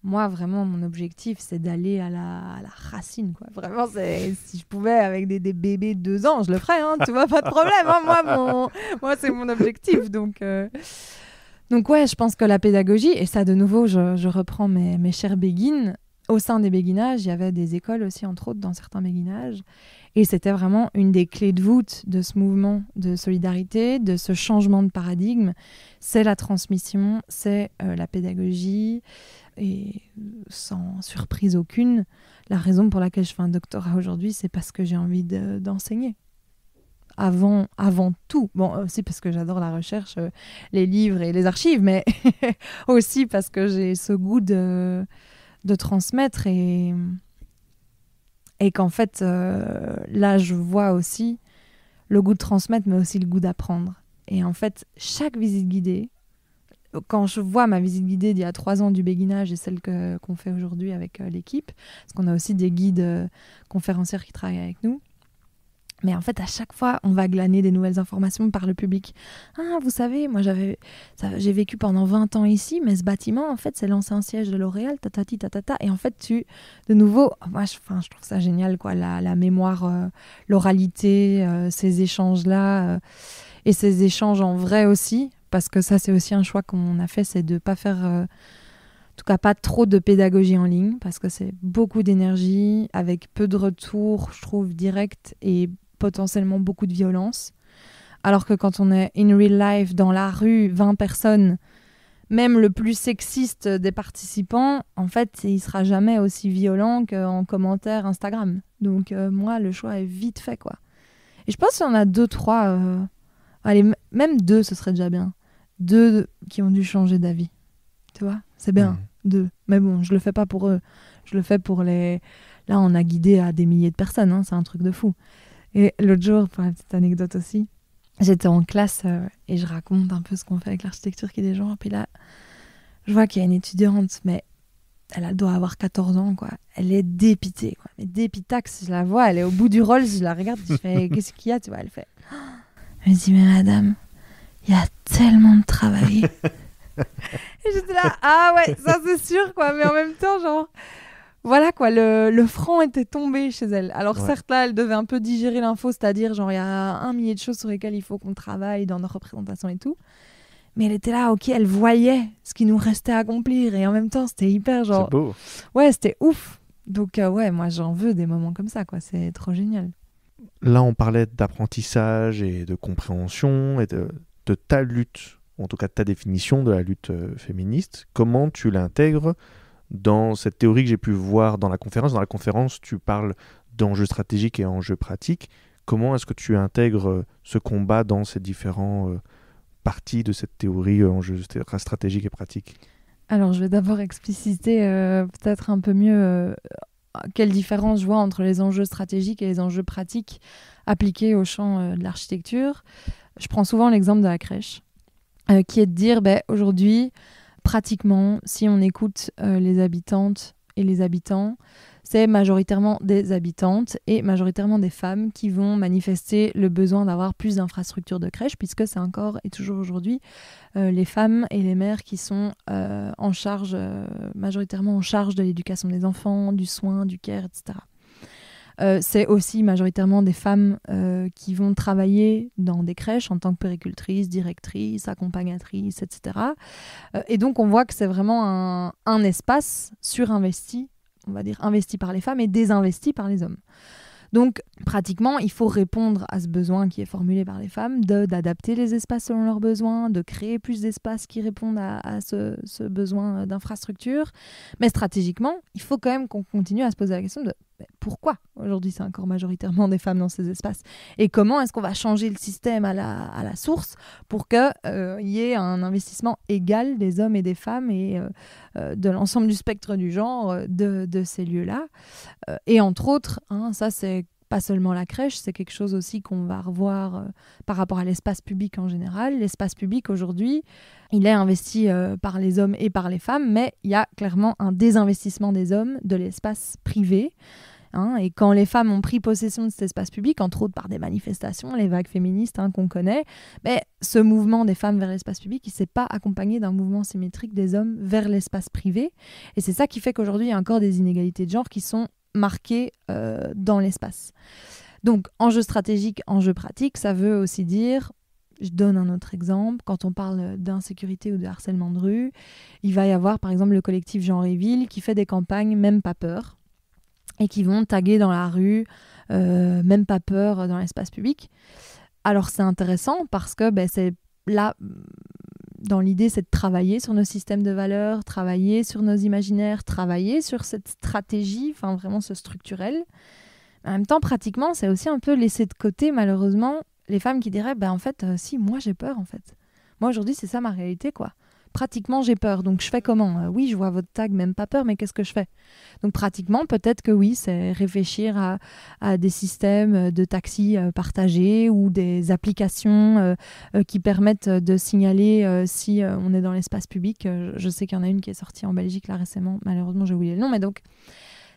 moi vraiment mon objectif c'est d'aller à la, à la, racine quoi vraiment si je pouvais avec des, des, bébés de deux ans je le ferais hein, tu vois pas de problème hein, moi moi c'est mon objectif donc euh, donc ouais je pense que la pédagogie et ça de nouveau je, je reprends mes, mes chers béguines au sein des béguinages il y avait des écoles aussi entre autres dans certains béguinages et c'était vraiment une des clés de voûte de ce mouvement de solidarité, de ce changement de paradigme. C'est la transmission, c'est euh, la pédagogie. Et sans surprise aucune, la raison pour laquelle je fais un doctorat aujourd'hui, c'est parce que j'ai envie d'enseigner. avant, avant tout, bon, aussi euh, parce que j'adore la recherche, euh, les livres et les archives, mais aussi parce que j'ai ce goût de, de transmettre et et qu'en fait, euh, là, je vois aussi le goût de transmettre, mais aussi le goût d'apprendre. Et en fait, chaque visite guidée, quand je vois ma visite guidée d'il y a trois ans du béguinage et celle qu'on fait aujourd'hui avec euh, l'équipe, parce qu'on a aussi des guides euh, conférenciers qui travaillent avec nous, mais en fait, à chaque fois, on va glaner des nouvelles informations par le public. Ah, vous savez, moi j'avais, j'ai vécu pendant 20 ans ici, mais ce bâtiment, en fait, c'est l'ancien siège de L'Oréal, tatati tatata. Et en fait, tu, de nouveau, ah, moi, je, je trouve ça génial, quoi, la, la mémoire, euh, l'oralité, euh, ces échanges-là, euh, et ces échanges en vrai aussi, parce que ça, c'est aussi un choix qu'on a fait, c'est de ne pas faire en tout cas pas trop de pédagogie en ligne parce que c'est beaucoup d'énergie avec peu de retour, je trouve, direct et potentiellement beaucoup de violence. Alors que quand on est in real life, dans la rue, 20 personnes, même le plus sexiste des participants, en fait, il sera jamais aussi violent qu'en commentaire Instagram. Donc euh, moi, le choix est vite fait, quoi. Et je pense qu'il y en a deux, trois. Euh, allez, même deux, ce serait déjà bien. Deux qui ont dû changer d'avis. Tu vois C'est bien, mhm. deux. Mais bon, je le fais pas pour eux. Je le fais pour les. Là, on a guidé à des milliers de personnes. Hein, c'est un truc de fou. Et l'autre jour, pour la petite anecdote aussi, j'étais en classe euh, et je raconte un peu ce qu'on fait avec l'architecture qui est des gens. Puis là, je vois qu'il y a une étudiante, mais elle doit avoir 14 ans, quoi. Elle est dépitée, quoi. Mais dépitax, je la vois, elle est au bout du rôle, je la regarde, je fais qu'est-ce qu'il y a, tu vois, elle fait. me dit, mais madame, il y a tellement de travail. et j'étais là, ah ouais, ça c'est sûr, quoi. Mais en même temps, genre, voilà quoi, le, front franc était tombé chez elle. Alors certes là, elle devait un peu digérer l'info, c'est-à-dire genre il y a un millier de choses sur lesquelles il faut qu'on travaille dans nos représentations et tout. Mais elle était là, ok, elle voyait ce qui nous restait à accomplir et en même temps c'était hyper genre. beau. Ouais, c'était ouf. Donc euh, ouais, moi j'en veux des moments comme ça quoi, c'est trop génial.
Là, on parlait d'apprentissage et de compréhension et de, ta lutte, en tout cas de ta définition de la lutte euh, féministe. Comment tu l'intègres dans cette théorie que j'ai pu voir dans la conférence. Dans la conférence, tu parles d'enjeux stratégiques et enjeux pratiques. Comment est-ce que tu intègres euh, ce combat dans ces différents euh, parties de cette théorie euh, enjeux stratégiques et pratiques
Alors, je vais d'abord expliciter peut-être un peu mieux quelle différence je vois entre les enjeux stratégiques et les enjeux pratiques appliqués au champ de l'architecture. Je prends souvent l'exemple de la crèche, qui est de dire, ben, aujourd'hui, pratiquement, si on écoute euh, les habitantes et les habitants, c'est majoritairement des habitantes et majoritairement des femmes qui vont manifester le besoin d'avoir plus d'infrastructures de crèche puisque c'est encore et toujours aujourd'hui euh, les femmes et les mères qui sont euh, en charge, majoritairement en charge de l'éducation des enfants, du soin, du care, etc. Euh, c'est aussi majoritairement des femmes euh, qui vont travailler dans des crèches en tant que péricultrices, directrices, accompagnatrices, etc. Euh, et donc on voit que c'est vraiment un, espace surinvesti, on va dire investi par les femmes et désinvesti par les hommes. Donc pratiquement, il faut répondre à ce besoin qui est formulé par les femmes d'adapter les espaces selon leurs besoins, de créer plus d'espaces qui répondent à, ce, ce besoin d'infrastructure. Mais stratégiquement, il faut quand même qu'on continue à se poser la question de ben, pourquoi aujourd'hui c'est encore majoritairement des femmes dans ces espaces Et comment est-ce qu'on va changer le système à la, à la source pour qu'il euh, y ait un investissement égal des hommes et des femmes et euh, euh, de l'ensemble du spectre du genre de, de ces lieux-là Et entre autres, hein, ça c'est pas seulement la crèche, c'est quelque chose aussi qu'on va revoir euh, par rapport à l'espace public en général. L'espace public aujourd'hui, il est investi euh, par les hommes et par les femmes, mais il y a clairement un désinvestissement des hommes de l'espace privé. Hein. et quand les femmes ont pris possession de cet espace public, entre autres par des manifestations, les vagues féministes hein, qu'on connaît, mais ce mouvement des femmes vers l'espace public, il ne s'est pas accompagné d'un mouvement symétrique des hommes vers l'espace privé. Et c'est ça qui fait qu'aujourd'hui, il y a encore des inégalités de genre qui sont marqué euh, dans l'espace. Donc, enjeu stratégique, enjeu pratique, ça veut aussi dire, je donne un autre exemple, quand on parle d'insécurité ou de harcèlement de rue, il va y avoir par exemple le collectif Jean Réville qui fait des campagnes Même pas peur et qui vont taguer dans la rue euh, Même pas peur dans l'espace public. Alors c'est intéressant parce que ben, c'est là dans l'idée, c'est de travailler sur nos systèmes de valeurs, travailler sur nos imaginaires, travailler sur cette stratégie, enfin vraiment ce structurel. En même temps, pratiquement, c'est aussi un peu laisser de côté, malheureusement, les femmes qui diraient, ben en fait, euh, si, moi j'ai peur, en fait. Moi aujourd'hui, c'est ça ma réalité, quoi pratiquement j'ai peur. Donc je fais comment euh, Oui, je vois votre tag, même pas peur, mais qu'est-ce que je fais Donc pratiquement, peut-être que oui, c'est réfléchir à, des systèmes euh, de taxis euh, partagés ou des applications qui permettent de signaler si on est dans l'espace public. Je sais qu'il y en a une qui est sortie en Belgique là récemment, malheureusement j'ai oublié le nom, mais donc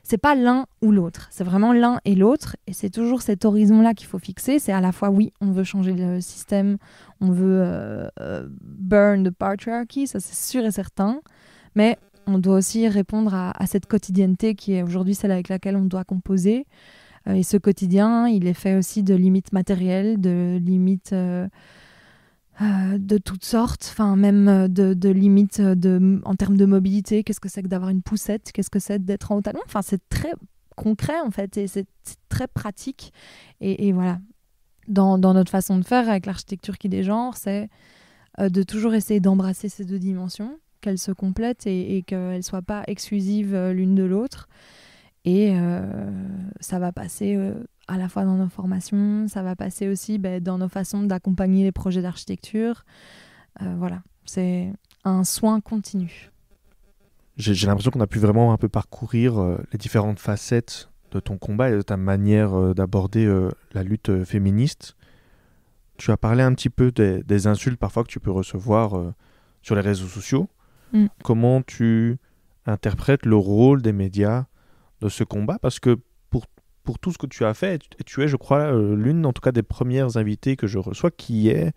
c'est pas l'un ou l'autre, c'est vraiment l'un et l'autre, et c'est toujours cet horizon-là qu'il faut fixer. C'est à la fois oui, on veut changer le système, on veut euh, euh, burn the patriarchy, ça c'est sûr et certain, mais on doit aussi répondre à, cette quotidienneté qui est aujourd'hui celle avec laquelle on doit composer. Euh, et ce quotidien, il est fait aussi de limites matérielles, de limites euh, de toutes sortes, enfin même euh, de, limites euh, de, en termes de mobilité, qu'est-ce que c'est que d'avoir une poussette, qu'est-ce que c'est d'être en haut talon, enfin c'est très concret en fait et c'est très pratique et, voilà. Dans, notre façon de faire avec l'architecture qui dégenre, c'est de toujours essayer d'embrasser ces deux dimensions, qu'elles se complètent et, qu'elles ne soient pas exclusives l'une de l'autre. Et ça va passer à la fois dans nos formations, ça va passer aussi ben, dans nos façons d'accompagner les projets d'architecture. Euh, voilà, c'est un soin continu.
J'ai l'impression qu'on a pu vraiment un peu parcourir euh, les différentes facettes de ton combat et de ta manière euh, d'aborder la lutte féministe. Tu as parlé un petit peu des, insultes parfois que tu peux recevoir sur les réseaux sociaux. Mm. Comment tu interprètes le rôle des médias de ce combat Parce que pour tout ce que tu as fait. Et tu es, je crois, euh, l'une en tout cas des premières invitées que je reçois qui est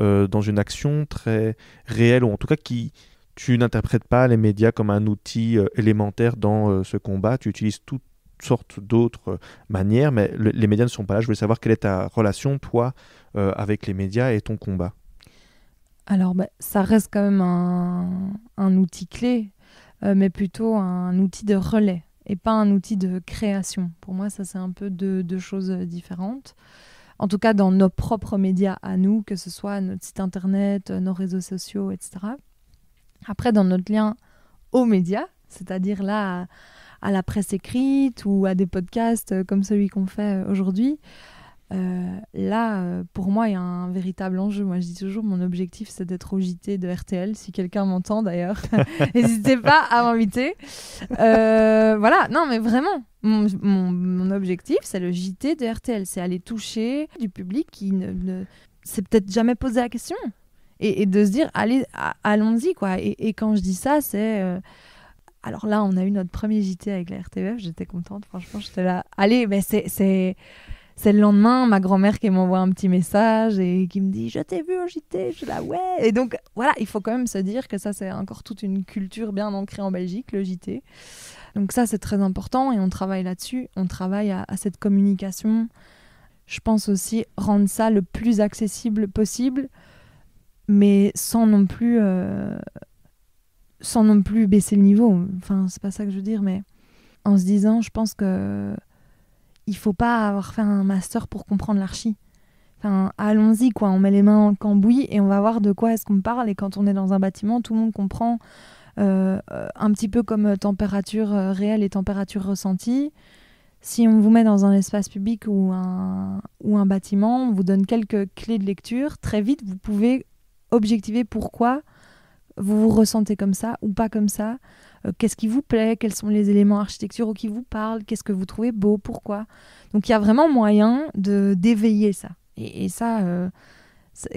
euh, dans une action très réelle, ou en tout cas qui, tu n'interprètes pas les médias comme un outil euh, élémentaire dans ce combat, tu utilises toutes sortes d'autres manières, mais les médias ne sont pas là. Je voulais savoir quelle est ta relation, toi, avec les médias et ton combat.
Alors, bah, ça reste quand même un outil clé, mais plutôt un outil de relais et pas un outil de création. Pour moi, ça, c'est un peu deux, choses euh, différentes. En tout cas, dans nos propres médias à nous, que ce soit notre site internet, euh, nos réseaux sociaux, etc. Après, dans notre lien aux médias, c'est-à-dire là à, la presse écrite ou à des podcasts euh, comme celui qu'on fait aujourd'hui, euh, là, euh, pour moi, il y a un véritable enjeu. Moi, je dis toujours, mon objectif, c'est d'être au JT de RTL. Si quelqu'un m'entend, d'ailleurs, n'hésitez pas à m'inviter. Euh, voilà, non, mais vraiment, mon, objectif, c'est le JT de RTL. C'est aller toucher du public qui ne, s'est peut-être jamais posé la question. Et, de se dire, allez, allons-y, quoi. Et, quand je dis ça, c'est... Alors là, on a eu notre premier JT avec la RTF, e j'étais contente, franchement, j'étais là. Allez, mais c'est c'est le lendemain, ma grand-mère qui m'envoie un petit message et qui me dit Je t'ai vu au JT, je la ouais. Et donc, voilà, il faut quand même se dire que ça, c'est encore toute une culture bien ancrée en Belgique, le JT. Donc, ça, c'est très important et on travaille là-dessus. On travaille à, cette communication. Je pense aussi rendre ça le plus accessible possible, mais sans non plus, euh, sans non plus baisser le niveau. Enfin, c'est pas ça que je veux dire, mais en se disant Je pense que il faut pas avoir fait un master pour comprendre l'archi. Enfin, allons-y, quoi. On met les mains en cambouis et on va voir de quoi est-ce qu'on parle. Et quand on est dans un bâtiment, tout le monde comprend euh, euh, un petit peu comme euh, température réelle et température ressentie. Si on vous met dans un espace public ou un, ou un bâtiment, on vous donne quelques clés de lecture. Très vite, vous pouvez objectiver pourquoi vous vous ressentez comme ça ou pas comme ça. Euh, qu'est-ce qui vous plaît, quels sont les éléments architecturaux qui vous parlent, qu'est-ce que vous trouvez beau, pourquoi. Donc il y a vraiment moyen de d'éveiller ça. Et, ça, euh,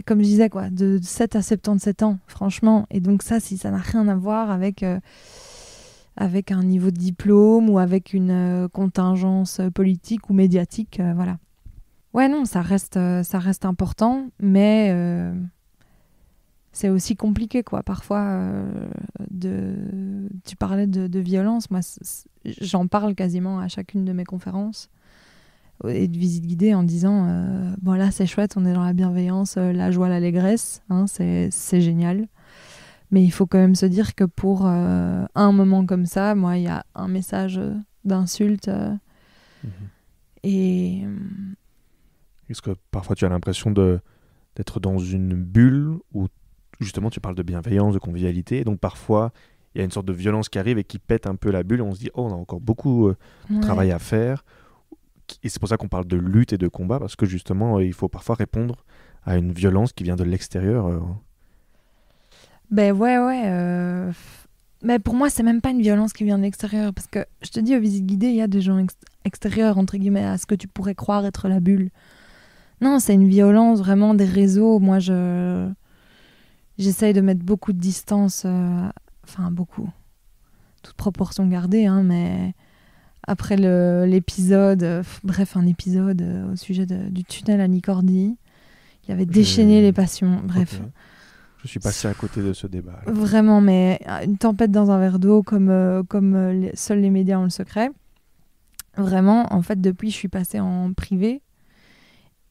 comme je disais, quoi, de 7 à 77 ans, franchement. Et donc ça, si ça n'a rien à voir avec... Euh, avec un niveau de diplôme ou avec une contingence politique ou médiatique, voilà. Ouais, non, ça reste, ça reste important, mais c'est aussi compliqué quoi parfois euh, de tu parlais de, violence moi j'en parle quasiment à chacune de mes conférences et de visites guidées en disant voilà euh, bon là c'est chouette on est dans la bienveillance euh, la joie l'allégresse hein, c'est génial mais il faut quand même se dire que pour un moment comme ça moi il y a un message d'insulte mhm. et
est-ce que parfois tu as l'impression de d'être dans une bulle où justement, tu parles de bienveillance, de convivialité, donc parfois, il y a une sorte de violence qui arrive et qui pète un peu la bulle, on se dit, oh, on a encore beaucoup de euh, travail à faire. Et c'est pour ça qu'on parle de lutte et de combat, parce que justement, euh, il faut parfois répondre à une violence qui vient de l'extérieur. Euh.
Ben ouais, ouais. Mais pour moi, c'est même pas une violence qui vient de l'extérieur, parce que je te dis, aux visites guidées, il y a des gens extérieurs, entre guillemets, à ce que tu pourrais croire être la bulle. Non, c'est une violence vraiment des réseaux. Moi, je J'essaye de mettre beaucoup de distance, euh, enfin beaucoup, toutes proportion gardée, hein, mais après l'épisode, euh, bref, un épisode euh, au sujet du tunnel à Nicordi, qui avait déchaîné les passions, bref.
Je suis passé à côté de ce débat. Vraiment,
mais une tempête dans un verre d'eau, comme, comme seuls les médias ont le secret vraiment, en fait, depuis, je suis passé en privé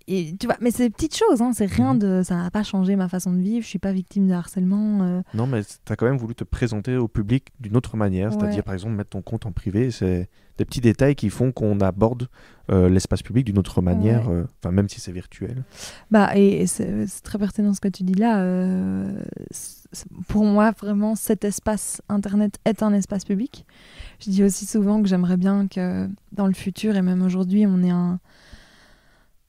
et tu vois, mais c'est des petites choses, hein, c'est rien mhm. de. Ça n'a pas changé ma façon de vivre, je suis pas victime de harcèlement. Euh.
Non, mais tu as quand même voulu te présenter au public d'une autre manière, c'est-à-dire par exemple mettre ton compte en privé. C'est des petits détails qui font qu'on aborde euh, l'espace public d'une autre manière, euh, enfin même si c'est virtuel.
Bah, et c'est très pertinent ce que tu dis là. pour moi, vraiment, cet espace Internet est un espace public. Je dis aussi souvent que j'aimerais bien que dans le futur, et même aujourd'hui, on ait un,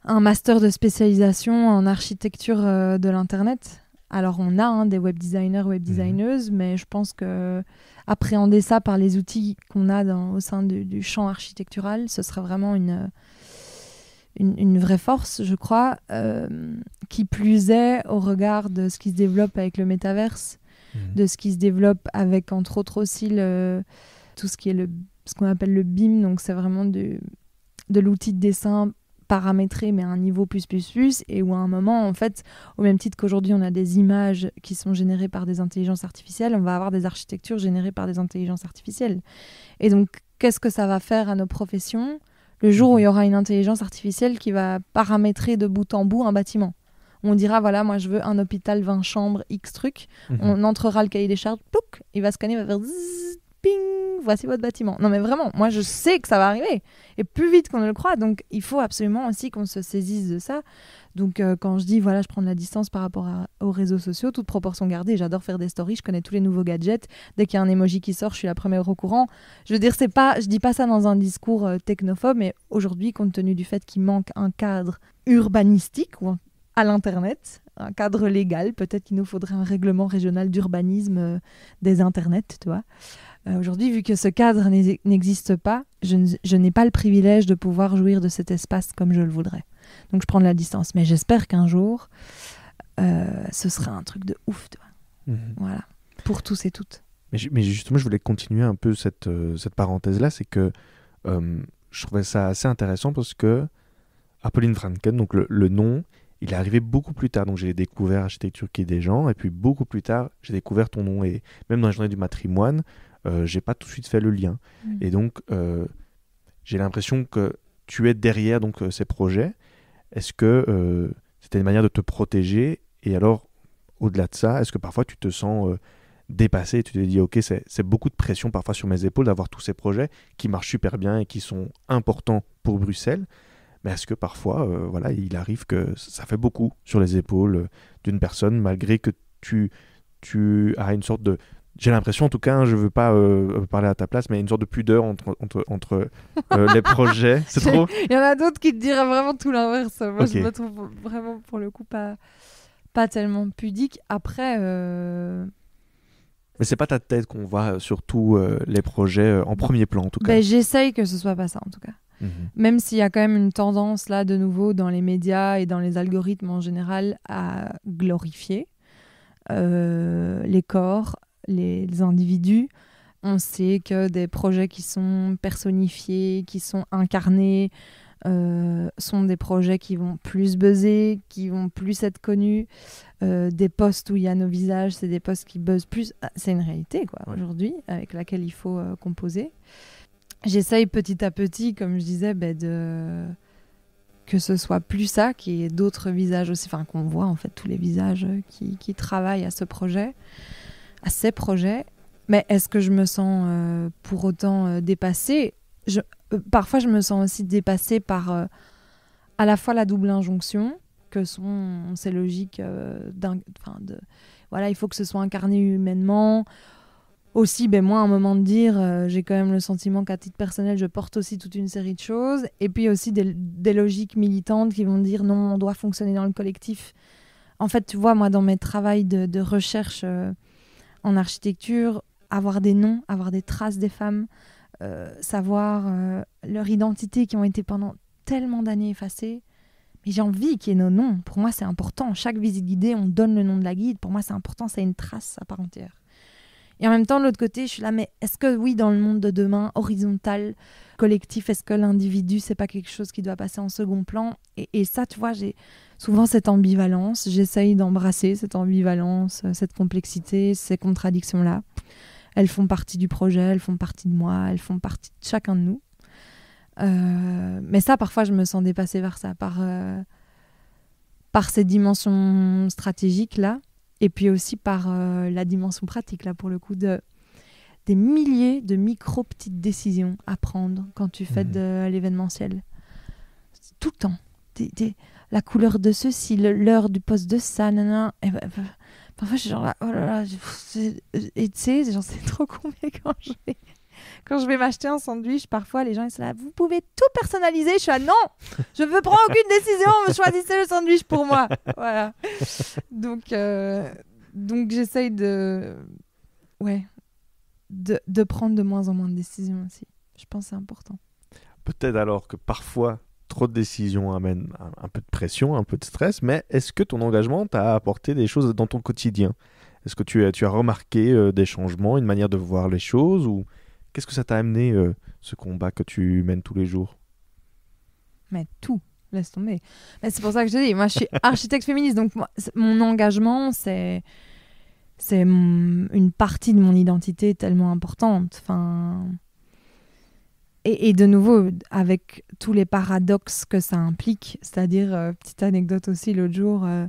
un master de spécialisation en architecture euh, de l'Internet. Alors on a hein, des web designers, web mhm. designeuses, mais je pense que appréhender ça par les outils qu'on a dans, au sein du, champ architectural, ce serait vraiment une, une, vraie force, je crois, euh, qui plus est au regard de ce qui se développe avec le métaverse, mhm. de ce qui se développe avec entre autres aussi tout ce qui est le, ce qu'on appelle le BIM, donc c'est vraiment du, de l'outil de dessin paramétrer mais à un niveau plus plus plus, et où à un moment, en fait, au même titre qu'aujourd'hui, on a des images qui sont générées par des intelligences artificielles, on va avoir des architectures générées par des intelligences artificielles. Et donc, qu'est-ce que ça va faire à nos professions le jour où il y aura une intelligence artificielle qui va paramétrer de bout en bout un bâtiment on dira voilà moi je veux un hôpital 20 chambres x truc mhm. on entrera le cahier des charges plouc, il va scanner il va faire voici votre bâtiment. Non mais vraiment, moi je sais que ça va arriver. Et plus vite qu'on ne le croit, donc il faut absolument aussi qu'on se saisisse de ça. Donc euh, quand je dis, voilà, je prends de la distance par rapport aux réseaux sociaux, toute proportion gardée, j'adore faire des stories, je connais tous les nouveaux gadgets. Dès qu'il y a un emoji qui sort, je suis la première au courant. Je veux dire, c'est pas, je dis pas ça dans un discours euh, technophobe, mais aujourd'hui, compte tenu du fait qu'il manque un cadre urbanistique, ou à l'Internet, un cadre légal. Peut-être qu'il nous faudrait un règlement régional d'urbanisme euh, des Internets, tu vois. Euh, aujourd'hui, vu que ce cadre n'existe pas, je n'ai pas le privilège de pouvoir jouir de cet espace comme je le voudrais. Donc je prends de la distance. Mais j'espère qu'un jour, euh, ce sera un truc de ouf. Mhm. Voilà. Pour tous et toutes.
Mais, mais, justement, je voulais continuer un peu cette, euh, parenthèse-là. C'est que je trouvais ça assez intéressant parce que Apolline Franken, donc le, nom, il est arrivé beaucoup plus tard. Donc j'ai découvert l'architecture qui est des gens, et puis beaucoup plus tard, j'ai découvert ton nom. Et même dans la journée du matrimoine, euh, j'ai pas tout de suite fait le lien. Mm. Et donc, euh, j'ai l'impression que tu es derrière donc euh, ces projets. Est-ce que c'était une manière de te protéger Et alors, au-delà de ça, est-ce que parfois tu te sens dépassé tu te dis, ok, c'est beaucoup de pression parfois sur mes épaules d'avoir tous ces projets qui marchent super bien et qui sont importants pour Bruxelles mais est-ce que parfois, voilà, il arrive que ça fait beaucoup sur les épaules d'une personne, malgré que tu, tu as une sorte de, j'ai l'impression, en tout cas, je je veux pas euh, parler à ta place, mais une sorte de pudeur entre, entre, euh, les projets. C'est trop.
Il y en a d'autres qui te diraient vraiment tout l'inverse. Moi, je me trouve vraiment, pour le coup, pas, pas tellement pudique. Après. Mais euh,
Mais c'est pas ta tête qu'on voit sur tous les projets en bah, premier plan, en tout cas. Bah,
j'essaye que ce soit pas ça, en tout cas. Mhm. Même s'il y a quand même une tendance, là, de nouveau, dans les médias et dans les algorithmes en général, à glorifier. les corps, les, individus. On sait que des projets qui sont personnifiés, qui sont incarnés, euh, sont des projets qui vont plus buzzer, qui vont plus être connus. Euh, des postes où il y a nos visages, c'est des postes qui buzzent plus. Ah, c'est une réalité quoi aujourd'hui avec laquelle il faut euh, composer. J'essaye petit à petit, comme je disais, ben, de que ce soit plus ça, qu'il y ait d'autres visages aussi, enfin qu'on voit en fait tous les visages qui, qui travaillent à ce projet à ces projets. Mais est-ce que je me sens euh, pour autant euh, dépassée je, euh, Parfois, je me sens aussi dépassée par à la fois la double injonction que sont ces logiques d'un, de, voilà, il faut que ce soit incarné humainement. Aussi, ben moi, à un moment de dire, j'ai quand même le sentiment qu'à titre personnel, je porte aussi toute une série de choses. Et puis aussi des, logiques militantes qui vont dire non, on doit fonctionner dans le collectif. En fait, tu vois, moi, dans mes travaux de, recherche en architecture, avoir des noms, avoir des traces des femmes, euh, savoir euh, leur identité qui ont été pendant tellement d'années effacées. Mais j'ai envie qu'il y ait nos noms. Pour moi, c'est important. Chaque visite guidée, on donne le nom de la guide. Pour moi, c'est important. C'est une trace à part entière. Et en même temps, de l'autre côté, je suis là, mais est-ce que oui, dans le monde de demain, horizontal, collectif Est-ce que l'individu, c'est pas quelque chose qui doit passer en second plan et, ça, tu vois, j'ai souvent cette ambivalence. J'essaye d'embrasser cette ambivalence, euh, cette complexité, ces contradictions-là. Elles font partie du projet, elles font partie de moi, elles font partie de chacun de nous. Euh, mais ça, parfois, je me sens dépassée par ça, par, euh, par ces dimensions stratégiques-là, et puis aussi par la dimension pratique, là, pour le coup, de des milliers de micro petites décisions à prendre quand tu fais mhm. de l'événementiel. Tout le temps. la couleur de ceci, l'heure du poste de ça, nanana. Bah, bah, parfois, je suis genre là, oh là là, et tu sais, j'en sais trop combien quand je vais. Quand je vais m'acheter un sandwich, parfois les gens ils sont là, vous pouvez tout personnaliser. Je suis là, non, je veux prendre aucune décision, choisissez le sandwich pour moi. Voilà. Donc, euh, donc j'essaye de. Ouais, de, prendre de moins en moins de décisions aussi. Je pense que c'est important.
Peut-être alors que parfois, trop de décisions amènent un, peu de pression, un peu de stress, mais est-ce que ton engagement t'a apporté des choses dans ton quotidien Est-ce que tu, as remarqué euh, des changements, une manière de voir les choses ou Qu'est-ce que ça t'a amené, euh, ce combat que tu mènes tous les jours
Mais tout, laisse tomber. c'est pour ça que je dis, moi je suis architecte féministe, donc mon engagement, c'est c'est une partie de mon identité tellement importante. Enfin, et, de nouveau, avec tous les paradoxes que ça implique, c'est-à-dire, euh, petite anecdote aussi, l'autre jour, euh,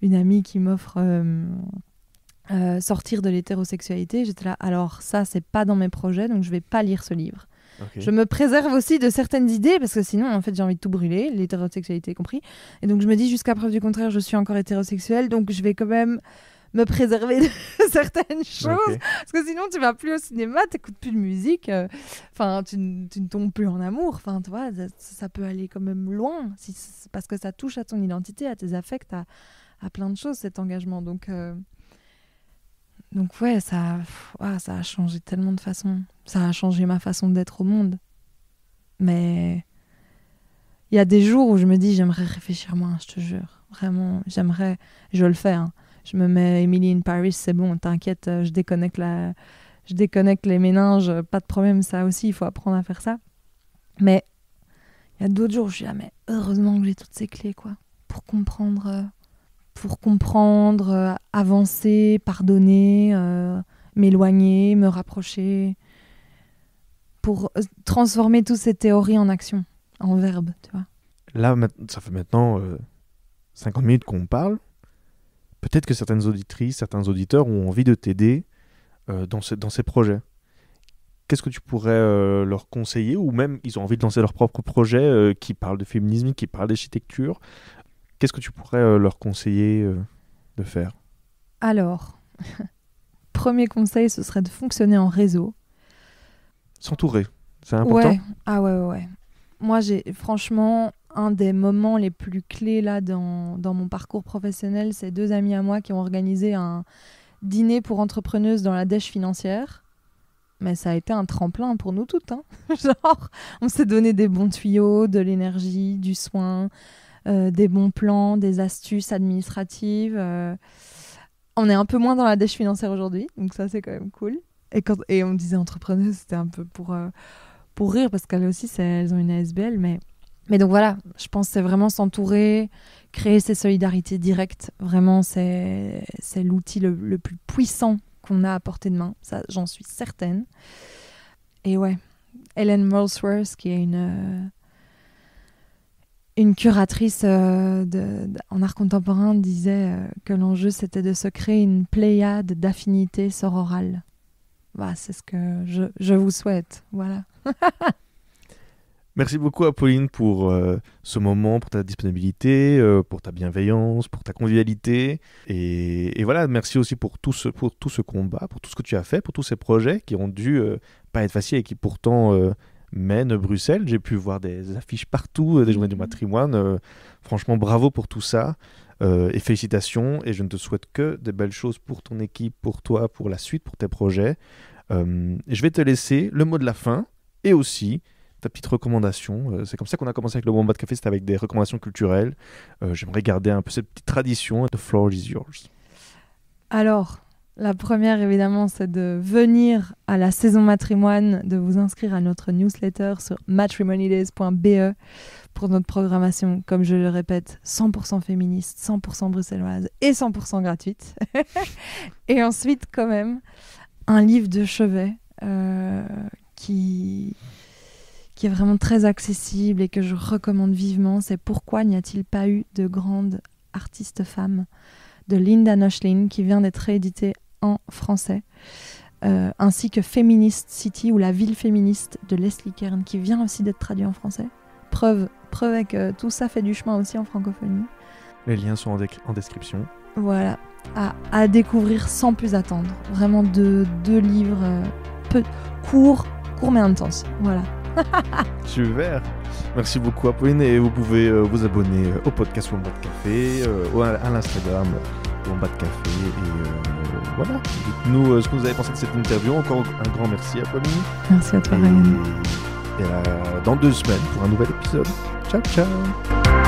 une amie qui m'offre euh, Sortir de l'hétérosexualité, j'étais là, alors ça, c'est pas dans mes projets, donc je vais pas lire ce livre. Je me préserve aussi de certaines idées parce que sinon, en fait, j'ai envie de tout brûler, l'hétérosexualité compris. Et donc, je me dis, jusqu'à preuve du contraire, je suis encore hétérosexuelle, donc je vais quand même me préserver de certaines choses. Parce que sinon, tu vas plus au cinéma, tu n'écoutes plus de musique. Euh, enfin, tu, tu, ne tombes plus en amour. Enfin, tu ça, peut aller quand même loin. parce que ça touche à ton identité, à tes affects, à, à plein de choses, cet engagement. Donc, euh, donc ouais, ça, ah, ça a changé tellement de façons. Ça a changé ma façon d'être au monde. Mais il y a des jours où je me dis, j'aimerais réfléchir moins, je te jure. Vraiment, j'aimerais, je le fais. Hein je me mets Emily in Paris, c'est bon, t'inquiète, euh, je déconnecte la, je déconnecte les méninges, euh, pas de problème, ça aussi, il faut apprendre à faire ça. Mais il y a d'autres jours, je suis là, mais heureusement que j'ai toutes ces clés, quoi, pour comprendre, euh, pour comprendre, avancer, pardonner, m'éloigner, me rapprocher, pour transformer toutes ces théories en action, en verbe, tu vois.
Là, ça fait maintenant 50 minutes qu'on parle peut-être que certaines auditrices, certains auditeurs ont envie de t'aider euh, dans, dans ces projets. Qu'est-ce que tu pourrais euh, leur conseiller Ou même, ils ont envie de lancer leur propre projet euh, qui parle de féminisme, qui parle d'architecture. Qu'est-ce que tu pourrais leur conseiller de faire
Alors, premier conseil, ce serait de fonctionner en réseau.
S'entourer, c'est important Ouais,
ah ouais, ouais. Moi, j'ai franchement, un des moments les plus clés là dans, mon parcours professionnel, c'est deux amis à moi qui ont organisé un dîner pour entrepreneuses dans la dèche financière. Mais ça a été un tremplin pour nous toutes. Hein Genre, on s'est donné des bons tuyaux, de l'énergie, du soin, euh, des bons plans, des astuces administratives. Euh. On est un peu moins dans la dèche financière aujourd'hui, donc ça c'est quand même cool. Et, quand, et on disait entrepreneuse, c'était un peu pour, euh, pour rire, parce qu'elles aussi, elles ont une ASBL, mais mais donc voilà, je pense c'est vraiment s'entourer, créer ces solidarités directes. Vraiment, c'est l'outil le, plus puissant qu'on a à portée de main. Ça, j'en suis certaine. Et ouais, Helen Molesworth, qui est une, euh, une curatrice euh, en art contemporain, disait euh, que l'enjeu c'était de se créer une pléiade d'affinités sororales. Bah, c'est ce que je, je vous souhaite. Voilà.
Merci beaucoup Apolline pour euh, ce moment, pour ta disponibilité, euh, pour ta bienveillance, pour ta convivialité. Et, voilà, merci aussi pour tout, ce, pour tout ce combat, pour tout ce que tu as fait, pour tous ces projets qui ont dû euh, pas être faciles et qui pourtant mènent Bruxelles. J'ai pu voir des affiches partout, des journées du mhm. matrimoine. franchement, bravo pour tout ça. et félicitations. Et je ne te souhaite que des belles choses pour ton équipe, pour toi, pour la suite, pour tes projets. je vais te laisser le mot de la fin et aussi ta petite recommandation. Euh, c'est comme ça qu'on a commencé avec le Wombat Café, c'était avec des recommandations culturelles. Euh, j'aimerais garder un peu cette petite tradition. The floor is
yours. Alors, la première, évidemment, c'est de venir à la saison matrimoine, de vous inscrire à notre newsletter sur matrimonydays.be pour notre programmation, comme je le répète, 100% féministe, 100% bruxelloise et 100% gratuite. et ensuite, quand même, un livre de chevet euh, qui, qui est vraiment très accessible et que je recommande vivement, c'est pourquoi n'y a-t-il pas eu de grandes artistes femmes de Linda Nochlin qui vient d'être rééditée en français, euh, ainsi que Feminist City ou La ville féministe de Leslie Kern qui vient aussi d'être traduit en français. Preuve, preuve est que tout ça fait du chemin aussi en francophonie.
Les liens sont en, en description.
Voilà, à, découvrir sans plus attendre. Vraiment deux, deux livres euh, peu, courts, courts mais intenses. Voilà.
Super. Merci beaucoup Apolline et vous pouvez euh, vous abonner euh, au podcast de Café, euh, à l'Instagram de Café et voilà. Dites-nous ce que vous avez pensé de cette interview. Encore un grand merci Apolline.
Merci à toi et... Ryan.
Et dans deux semaines pour un nouvel épisode. Ciao ciao.